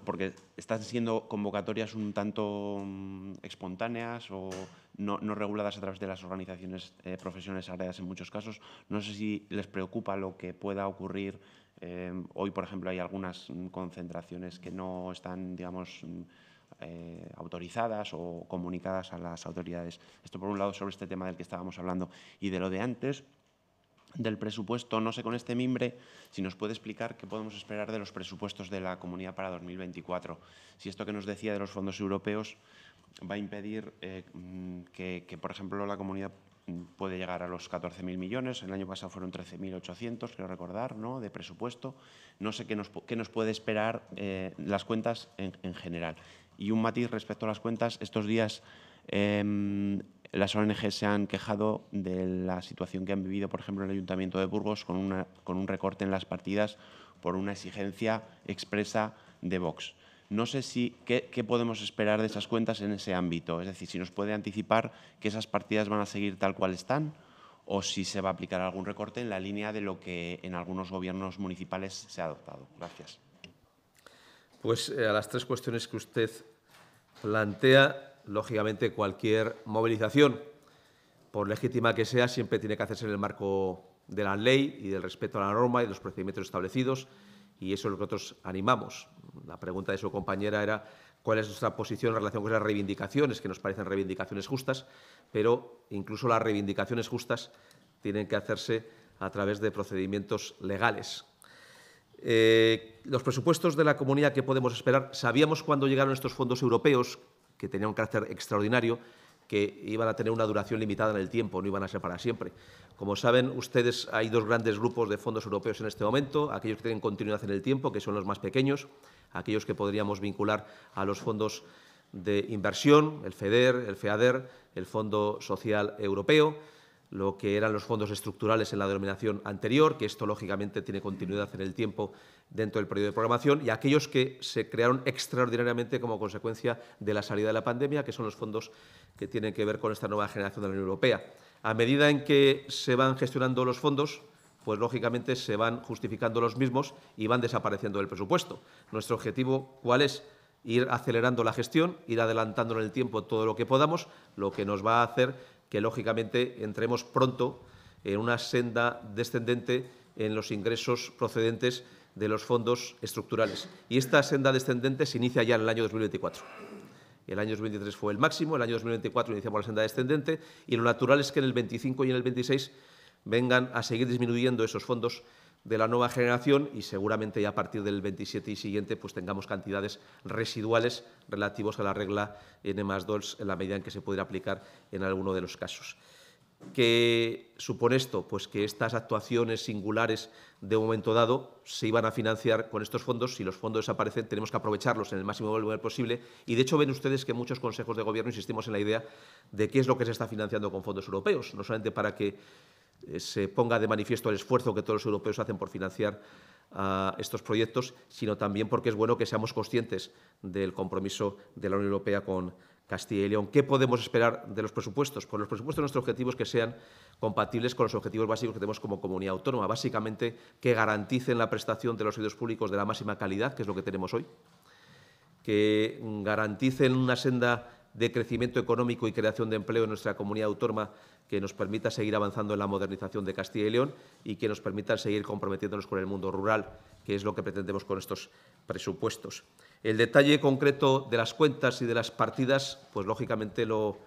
porque están siendo convocatorias un tanto mm, espontáneas o no, reguladas a través de las organizaciones eh, profesionales áreas en muchos casos. No sé si les preocupa lo que pueda ocurrir. Eh, hoy, por ejemplo, hay algunas mm, concentraciones que no están, digamos, mm, eh, autorizadas o comunicadas a las autoridades. Esto por un lado sobre este tema del que estábamos hablando y de lo de antes del presupuesto, no sé con este mimbre, si nos puede explicar qué podemos esperar de los presupuestos de la comunidad para 2024. Si esto que nos decía de los fondos europeos va a impedir eh, mm, que, por ejemplo, la comunidad mm, puede llegar a los 14.000 millones, el año pasado fueron 13.800, creo recordar, ¿no? de presupuesto. No sé qué nos, qué nos puede esperar eh, las cuentas en general. Y un matiz respecto a las cuentas, estos días em, las ONG se han quejado de la situación que han vivido, por ejemplo, el Ayuntamiento de Burgos con, una, con un recorte en las partidas por una exigencia expresa de Vox. No sé si, ¿qué, ¿qué, podemos esperar de esas cuentas en ese ámbito. Es decir, si nos puede anticipar que esas partidas van a seguir tal cual están o si se va a aplicar algún recorte en la línea de lo que en algunos gobiernos municipales se ha adoptado. Gracias. Pues eh, a las tres cuestiones que usted plantea, lógicamente cualquier movilización, por legítima que sea, siempre tiene que hacerse en el marco de la ley y del respeto a la norma y de los procedimientos establecidos, y eso es lo que nosotros animamos. La pregunta de su compañera era cuál es nuestra posición en relación con las reivindicaciones, que nos parecen reivindicaciones justas, pero incluso las reivindicaciones justas tienen que hacerse a través de procedimientos legales, eh, los presupuestos de la comunidad que podemos esperar, sabíamos cuando llegaron estos fondos europeos, que tenían un carácter extraordinario, que iban a tener una duración limitada en el tiempo, no iban a ser para siempre. Como saben ustedes, hay dos grandes grupos de fondos europeos en este momento, aquellos que tienen continuidad en el tiempo, que son los más pequeños, aquellos que podríamos vincular a los fondos de inversión, el FEDER, el FEADER, el Fondo Social Europeo, lo que eran los fondos estructurales en la denominación anterior, que esto lógicamente tiene continuidad en el tiempo dentro del periodo de programación, y aquellos que se crearon extraordinariamente como consecuencia de la salida de la pandemia, que son los fondos que tienen que ver con esta nueva generación de la Unión Europea. A medida en que se van gestionando los fondos, pues lógicamente se van justificando los mismos y van desapareciendo del presupuesto. Nuestro objetivo, ¿cuál es? Ir acelerando la gestión, ir adelantando en el tiempo todo lo que podamos, lo que nos va a hacer que lógicamente entremos pronto en una senda descendente en los ingresos procedentes de los fondos estructurales. Y esta senda descendente se inicia ya en el año 2024. El año 2023 fue el máximo, el año 2024 iniciamos la senda descendente y lo natural es que en el 25 y en el 26 vengan a seguir disminuyendo esos fondos de la nueva generación y seguramente ya a partir del 27 y siguiente pues tengamos cantidades residuales relativos a la regla N más 2 en la medida en que se pudiera aplicar en alguno de los casos. ¿Qué supone esto? Pues que estas actuaciones singulares de un momento dado se iban a financiar con estos fondos. Si los fondos desaparecen, tenemos que aprovecharlos en el máximo volumen posible. Y de hecho, ven ustedes que muchos consejos de gobierno insistimos en la idea de qué es lo que se está financiando con fondos europeos, no solamente para que eh, se ponga de manifiesto el esfuerzo que todos los europeos hacen por financiar ah, estos proyectos, sino también porque es bueno que seamos conscientes del compromiso de la Unión Europea con Castilla y León. ¿Qué podemos esperar de los presupuestos? Por pues los presupuestos, nuestros objetivos que sean compatibles con los objetivos básicos que tenemos como comunidad autónoma. Básicamente, que garanticen la prestación de los servicios públicos de la máxima calidad, que es lo que tenemos hoy, que garanticen una senda de crecimiento económico y creación de empleo en nuestra comunidad autónoma que nos permita seguir avanzando en la modernización de Castilla y León y que nos permita seguir comprometiéndonos con el mundo rural, que es lo que pretendemos con estos presupuestos. El detalle concreto de las cuentas y de las partidas, pues lógicamente lo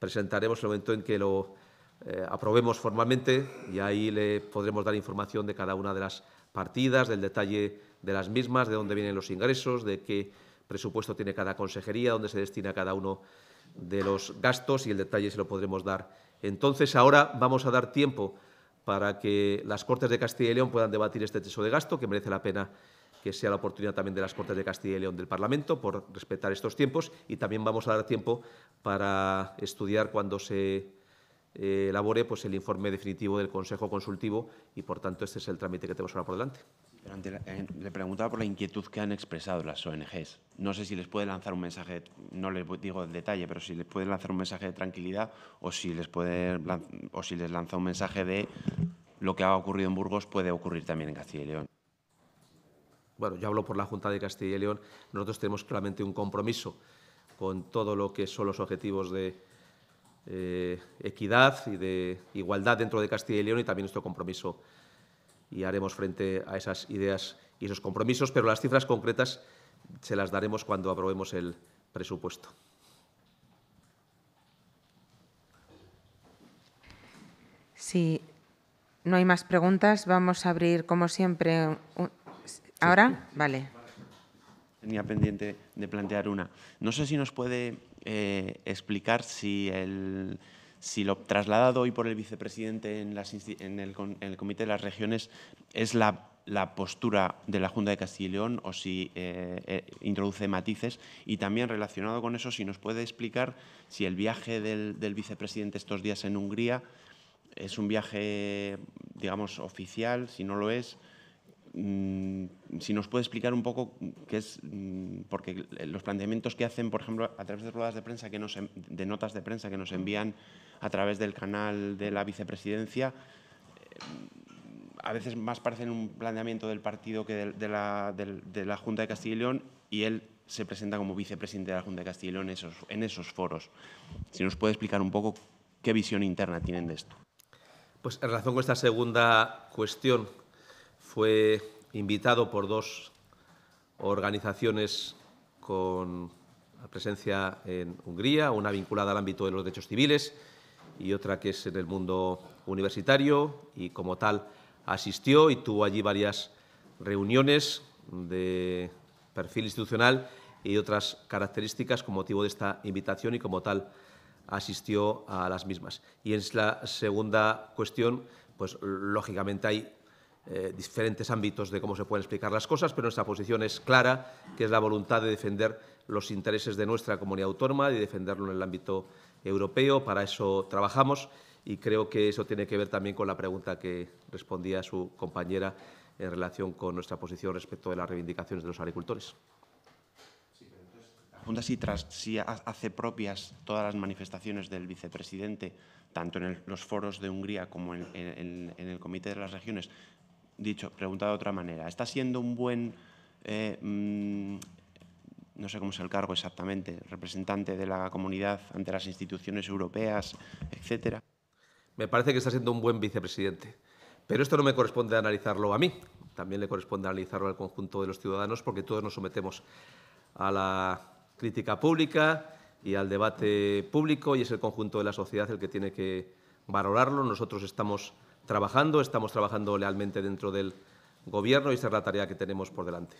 presentaremos en el momento en que lo eh, aprobemos formalmente y ahí le podremos dar información de cada una de las partidas, del detalle de las mismas, de dónde vienen los ingresos, de qué presupuesto tiene cada consejería, donde se destina cada uno de los gastos y el detalle se lo podremos dar. Entonces, ahora vamos a dar tiempo para que las Cortes de Castilla y León puedan debatir este texto de gasto, que merece la pena que sea la oportunidad también de las Cortes de Castilla y León del Parlamento por respetar estos tiempos y también vamos a dar tiempo para estudiar cuando se eh, elabore pues, el informe definitivo del Consejo Consultivo y, por tanto, este es el trámite que tenemos ahora por delante le preguntaba por la inquietud que han expresado las ONGs. No sé si les puede lanzar un mensaje, no les digo el detalle, pero si les puede lanzar un mensaje de tranquilidad o si les puede o si les lanza un mensaje de lo que ha ocurrido en Burgos puede ocurrir también en Castilla y León. Bueno, yo hablo por la Junta de Castilla y León. Nosotros tenemos claramente un compromiso con todo lo que son los objetivos de eh, equidad y de igualdad dentro de Castilla y León y también nuestro compromiso y haremos frente a esas ideas y esos compromisos, pero las cifras concretas se las daremos cuando aprobemos el presupuesto. Si no hay más preguntas, vamos a abrir, como siempre, ahora, vale. Tenía pendiente de plantear una. No sé si nos puede eh, explicar si el si lo trasladado hoy por el vicepresidente en, el, Comité de las Regiones es la, postura de la Junta de Castilla y León o si eh, eh, introduce matices. Y también relacionado con eso, si nos puede explicar si el viaje del vicepresidente estos días en Hungría es un viaje, digamos, oficial, si no lo es, Mm, si nos puede explicar un poco qué es, mm, porque los planteamientos que hacen, por ejemplo, a través de ruedas de prensa, que nos, de notas de prensa que nos envían a través del canal de la vicepresidencia, eh, a veces más parecen un planteamiento del partido que de, la, Junta de Castilla y León, y él se presenta como vicepresidente de la Junta de Castilla y León esos, en esos foros. Si nos puede explicar un poco qué visión interna tienen de esto. Pues en relación con esta segunda cuestión, fue invitado por dos organizaciones con presencia en Hungría, una vinculada al ámbito de los derechos civiles y otra que es en el mundo universitario, y como tal asistió y tuvo allí varias reuniones de perfil institucional y otras características con motivo de esta invitación y como tal asistió a las mismas. Y en la segunda cuestión, pues lógicamente hay eh, diferentes ámbitos de cómo se pueden explicar las cosas, pero nuestra posición es clara, que es la voluntad de defender los intereses de nuestra comunidad autónoma y defenderlo en el ámbito europeo. Para eso trabajamos y creo que eso tiene que ver también con la pregunta que respondía su compañera en relación con nuestra posición respecto de las reivindicaciones de los agricultores. Sí, la Junta tras, si hace propias todas las manifestaciones del vicepresidente, tanto en los foros de Hungría como en, el Comité de las Regiones, dicho, preguntado de otra manera, ¿está siendo un buen, eh, mm, no sé cómo es el cargo exactamente, representante de la comunidad ante las instituciones europeas, etcétera? Me parece que está siendo un buen vicepresidente. Pero esto no me corresponde analizarlo a mí, también le corresponde analizarlo al conjunto de los ciudadanos porque todos nos sometemos a la crítica pública y al debate público y es el conjunto de la sociedad el que tiene que valorarlo. Nosotros estamos trabajando, estamos trabajando lealmente dentro del Gobierno y esa es la tarea que tenemos por delante.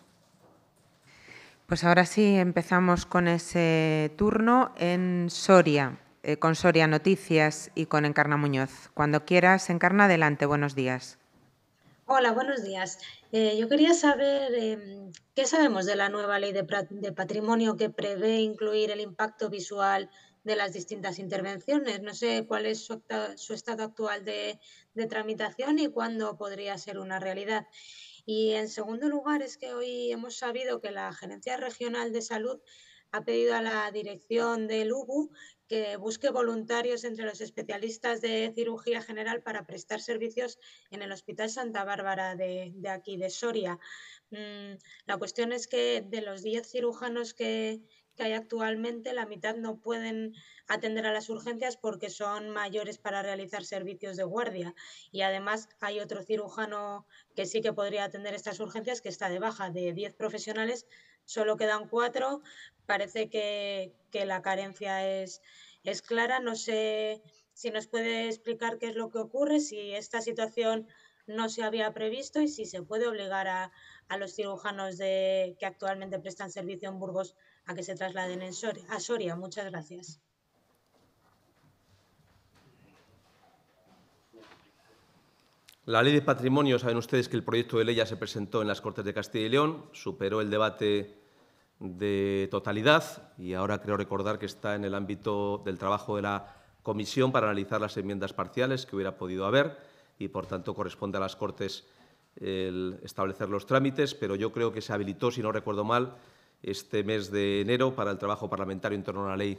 Pues ahora sí empezamos con ese turno en Soria, eh, con Soria Noticias y con Encarna Muñoz. Cuando quieras, Encarna, adelante, buenos días. Hola, buenos días. Eh, yo quería saber eh, qué sabemos de la nueva ley de patrimonio que prevé incluir el impacto visual de las distintas intervenciones. No sé cuál es su, estado actual de, de, tramitación y cuándo podría ser una realidad. Y en segundo lugar, es que hoy hemos sabido que la Gerencia Regional de Salud ha pedido a la dirección del UBU que busque voluntarios entre los especialistas de cirugía general para prestar servicios en el Hospital Santa Bárbara de, de aquí, de Soria. Mm, la cuestión es que de los 10 cirujanos que, que actualmente, la mitad no pueden atender a las urgencias porque son mayores para realizar servicios de guardia. Y además hay otro cirujano que sí que podría atender estas urgencias que está de baja. De 10 profesionales solo quedan cuatro. Parece que, la carencia es, es clara. No sé si nos puede explicar qué es lo que ocurre, si esta situación no se había previsto y si se puede obligar a, a los cirujanos de, que actualmente prestan servicio en Burgos a que se trasladen en a Soria. Muchas gracias. La ley de patrimonio, saben ustedes que el proyecto de ley ya se presentó en las Cortes de Castilla y León, superó el debate de totalidad y ahora creo recordar que está en el ámbito del trabajo de la comisión para analizar las enmiendas parciales que hubiera podido haber y, por tanto, corresponde a las Cortes el establecer los trámites, pero yo creo que se habilitó, si no recuerdo mal, este mes de enero para el trabajo parlamentario en torno a la ley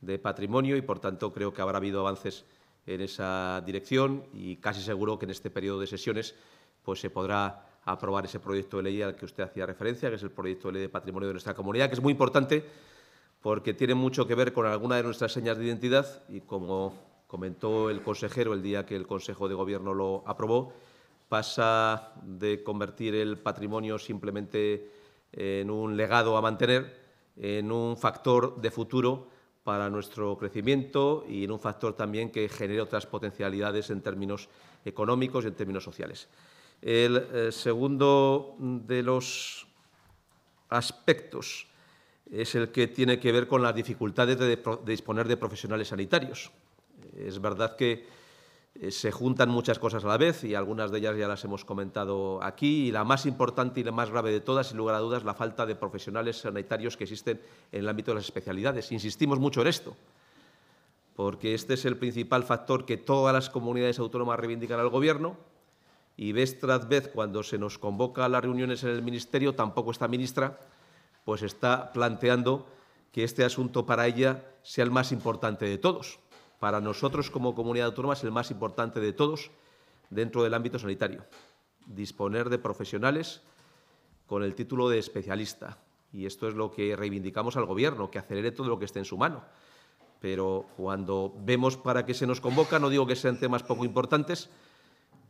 de patrimonio y, por tanto, creo que habrá habido avances en esa dirección y casi seguro que en este periodo de sesiones pues, se podrá aprobar ese proyecto de ley al que usted hacía referencia, que es el proyecto de ley de patrimonio de nuestra comunidad, que es muy importante porque tiene mucho que ver con alguna de nuestras señas de identidad y, como comentó el consejero el día que el Consejo de Gobierno lo aprobó, pasa de convertir el patrimonio simplemente en un legado a mantener, en un factor de futuro para nuestro crecimiento y en un factor también que genere otras potencialidades en términos económicos y en términos sociales. El eh, segundo de los aspectos es el que tiene que ver con las dificultades de, de disponer de profesionales sanitarios. Es verdad que eh, se juntan muchas cosas a la vez y algunas de ellas ya las hemos comentado aquí. Y la más importante y la más grave de todas, sin lugar a dudas, la falta de profesionales sanitarios que existen en el ámbito de las especialidades. Insistimos mucho en esto, porque este es el principal factor que todas las comunidades autónomas reivindican al Gobierno. Y vez tras vez, cuando se nos convoca a las reuniones en el Ministerio, tampoco esta ministra, pues está planteando que este asunto para ella sea el más importante de todos para nosotros como comunidad autónoma es el más importante de todos dentro del ámbito sanitario. Disponer de profesionales con el título de especialista. Y esto es lo que reivindicamos al Gobierno, que acelere todo lo que esté en su mano. Pero cuando vemos para qué se nos convoca, no digo que sean temas poco importantes,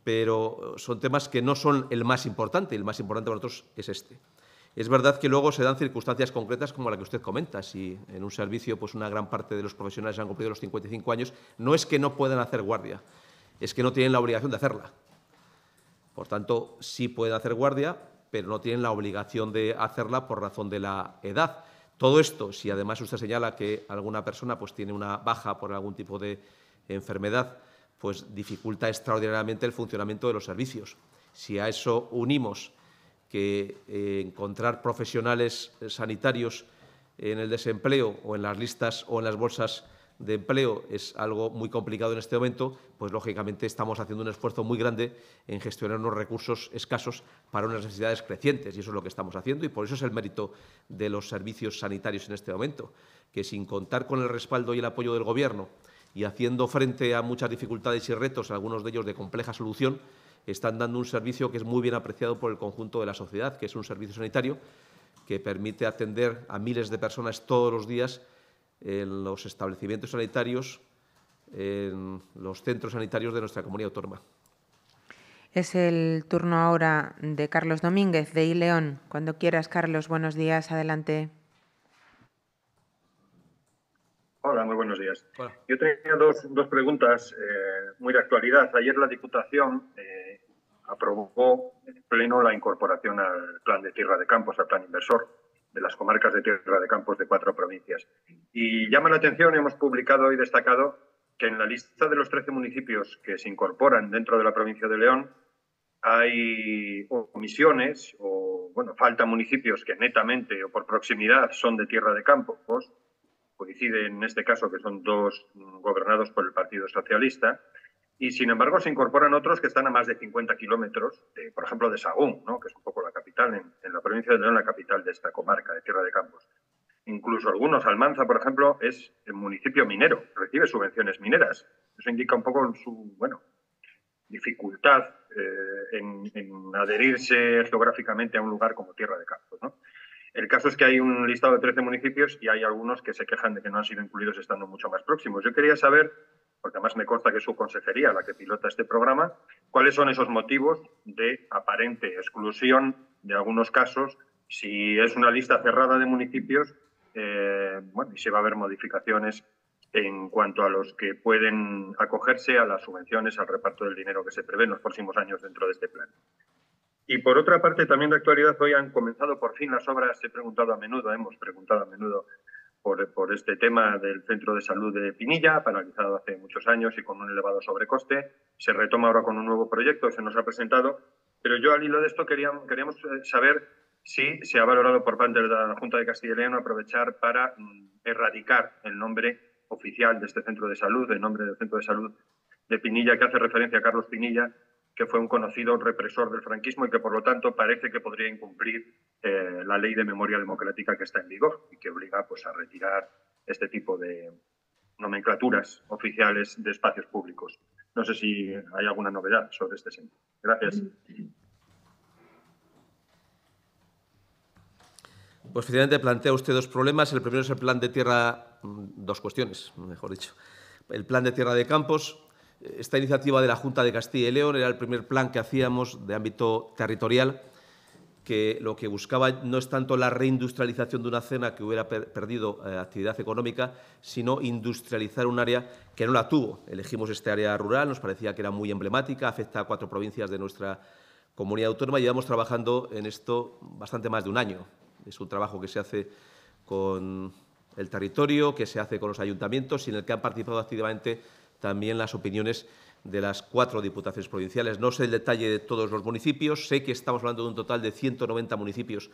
pero son temas que no son el más importante. El más importante para nosotros es este. Es verdad que luego se dan circunstancias concretas como la que usted comenta. Si en un servicio pues una gran parte de los profesionales han cumplido los 55 años, no es que no puedan hacer guardia, es que no tienen la obligación de hacerla. Por tanto, sí pueden hacer guardia, pero no tienen la obligación de hacerla por razón de la edad. Todo esto, si además usted señala que alguna persona pues, tiene una baja por algún tipo de enfermedad, pues dificulta extraordinariamente el funcionamiento de los servicios. Si a eso unimos que eh, encontrar profesionales eh, sanitarios en el desempleo o en las listas o en las bolsas de empleo es algo muy complicado en este momento, pues lógicamente estamos haciendo un esfuerzo muy grande en gestionar unos recursos escasos para unas necesidades crecientes y eso es lo que estamos haciendo y por eso es el mérito de los servicios sanitarios en este momento, que sin contar con el respaldo y el apoyo del Gobierno y haciendo frente a muchas dificultades y retos, algunos de ellos de compleja solución, están dando un servicio que es muy bien apreciado por el conjunto de la sociedad, que es un servicio sanitario que permite atender a miles de personas todos los días en los establecimientos sanitarios, en los centros sanitarios de nuestra comunidad autónoma. Es el turno ahora de Carlos Domínguez, de Ileón. Cuando quieras, Carlos, buenos días, adelante. Hola, muy días. Yo tenía dos, preguntas eh, muy de actualidad. Ayer la Diputación eh, aprobó en pleno la incorporación al plan de tierra de campos, al plan inversor de las comarcas de tierra de campos de cuatro provincias. Y llama la atención, hemos publicado y destacado que en la lista de los 13 municipios que se incorporan dentro de la provincia de León hay omisiones o, bueno, faltan municipios que netamente o por proximidad son de tierra de campos Coincide en este caso que son dos mm, gobernados por el Partido Socialista, y sin embargo se incorporan otros que están a más de 50 kilómetros, por ejemplo, de Sagún, que es un poco la capital, en, la provincia de León, la capital de esta comarca, de Tierra de Campos. Incluso algunos, Almanza, por ejemplo, es el municipio minero, recibe subvenciones mineras. Eso indica un poco su, bueno, dificultad eh, en, adherirse geográficamente a un lugar como Tierra de Campos. ¿no? El caso es que hay un listado de 13 municipios y hay algunos que se quejan de que no han sido incluidos estando mucho más próximos. Yo quería saber, porque además me consta que es su consejería la que pilota este programa, cuáles son esos motivos de aparente exclusión de algunos casos, si es una lista cerrada de municipios, eh, bueno, y si va a haber modificaciones en cuanto a los que pueden acogerse a las subvenciones, al reparto del dinero que se prevé en los próximos años dentro de este plan. Y por otra parte, también de actualidad, hoy han comenzado por fin las obras, he preguntado a menudo, hemos preguntado a menudo por, este tema del centro de salud de Pinilla, paralizado hace muchos años y con un elevado sobrecoste. Se retoma ahora con un nuevo proyecto, se nos ha presentado. Pero yo al hilo de esto queríamos eh, saber si se ha valorado por parte de la Junta de Castilla y León aprovechar para mm, erradicar el nombre oficial de este centro de salud, el nombre del centro de salud de Pinilla, que hace referencia a Carlos Pinilla, que fue un conocido represor del franquismo y que por lo tanto parece que podría incumplir eh, la ley de memoria democrática que está en vigor y que obliga pues, a retirar este tipo de nomenclaturas oficiales de espacios públicos. No sé si hay alguna novedad sobre este sentido. Gracias. Pues finalmente plantea usted dos problemas. El primero es el plan de tierra, mm, dos cuestiones, mejor dicho. El plan de tierra de campos, esta iniciativa de la Junta de Castilla y León era el primer plan que hacíamos de ámbito territorial, que lo que buscaba no es tanto la reindustrialización de una zona que hubiera perdido eh, actividad económica, sino industrializar un área que no la tuvo. Elegimos este área rural, nos parecía que era muy emblemática, afecta a cuatro provincias de nuestra comunidad autónoma. y Llevamos trabajando en esto bastante más de un año. Es un trabajo que se hace con el territorio, que se hace con los ayuntamientos y en el que han participado activamente también las opiniones de las cuatro diputaciones provinciales. No sé el detalle de todos los municipios, sé que estamos hablando de un total de 190 municipios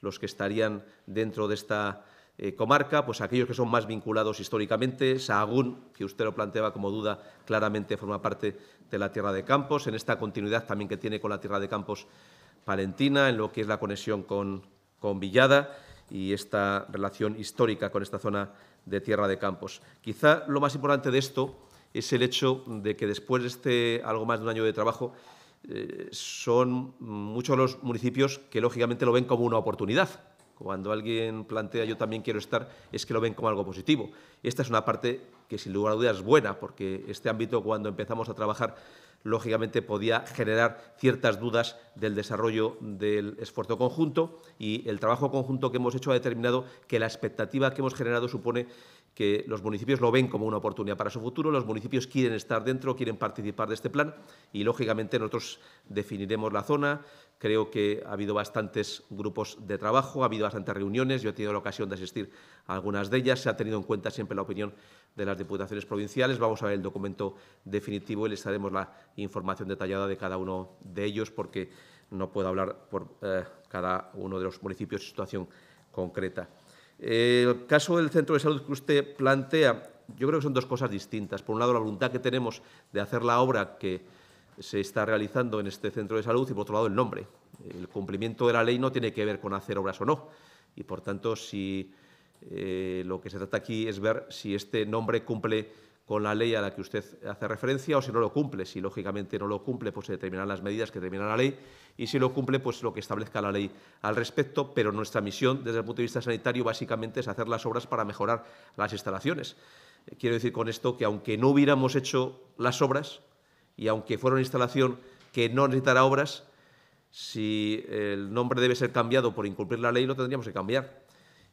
los que estarían dentro de esta eh, comarca, pues aquellos que son más vinculados históricamente, Sahagún, que usted lo planteaba como duda, claramente forma parte de la Tierra de Campos, en esta continuidad también que tiene con la Tierra de Campos palentina, en lo que es la conexión con Villada y esta relación histórica con esta zona de Tierra de Campos. Quizá lo más importante de esto es el hecho de que después de este algo más de un año de trabajo, eh, son muchos los municipios que lógicamente lo ven como una oportunidad. Cuando alguien plantea yo también quiero estar, es que lo ven como algo positivo. Esta es una parte que sin lugar a dudas es buena, porque este ámbito cuando empezamos a trabajar lógicamente podía generar ciertas dudas del desarrollo del esfuerzo conjunto y el trabajo conjunto que hemos hecho ha determinado que la expectativa que hemos generado supone que los municipios lo ven como una oportunidad para su futuro, los municipios quieren estar dentro, quieren participar de este plan y, lógicamente, nosotros definiremos la zona. Creo que ha habido bastantes grupos de trabajo, ha habido bastantes reuniones, yo he tenido la ocasión de asistir a algunas de ellas, se ha tenido en cuenta siempre la opinión de las diputaciones provinciales, vamos a ver el documento definitivo y les daremos la información detallada de cada uno de ellos porque no puedo hablar por eh, cada uno de los municipios en situación concreta. El caso del centro de salud que usted plantea, yo creo que son dos cosas distintas. Por un lado, la voluntad que tenemos de hacer la obra que se está realizando en este centro de salud y, por otro lado, el nombre. El cumplimiento de la ley no tiene que ver con hacer obras o no. Y, por tanto, si eh, lo que se trata aquí es ver si este nombre cumple con la ley a la que usted hace referencia o si no lo cumple. Si lógicamente no lo cumple, pues se determinarán las medidas que determina la ley y si lo cumple, pues lo que establezca la ley al respecto. Pero nuestra misión desde el punto de vista sanitario básicamente es hacer las obras para mejorar las instalaciones. Eh, quiero decir con esto que aunque no hubiéramos hecho las obras y aunque fuera una instalación que no necesitara obras, si el nombre debe ser cambiado por incumplir la ley, lo tendríamos que cambiar.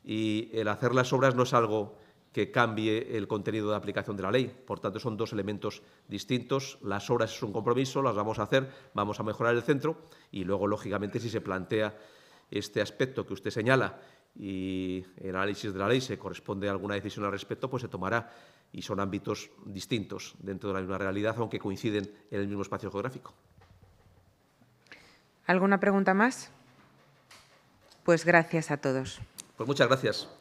Y el hacer las obras no es algo que cambie el contenido de aplicación de la ley. Por tanto, son dos elementos distintos. Las obras es un compromiso, las vamos a hacer, vamos a mejorar el centro y luego, lógicamente, si se plantea este aspecto que usted señala y el análisis de la ley se corresponde a alguna decisión al respecto, pues se tomará y son ámbitos distintos dentro de la misma realidad, aunque coinciden en el mismo espacio geográfico. ¿Alguna pregunta más? Pues gracias a todos. Pues muchas gracias.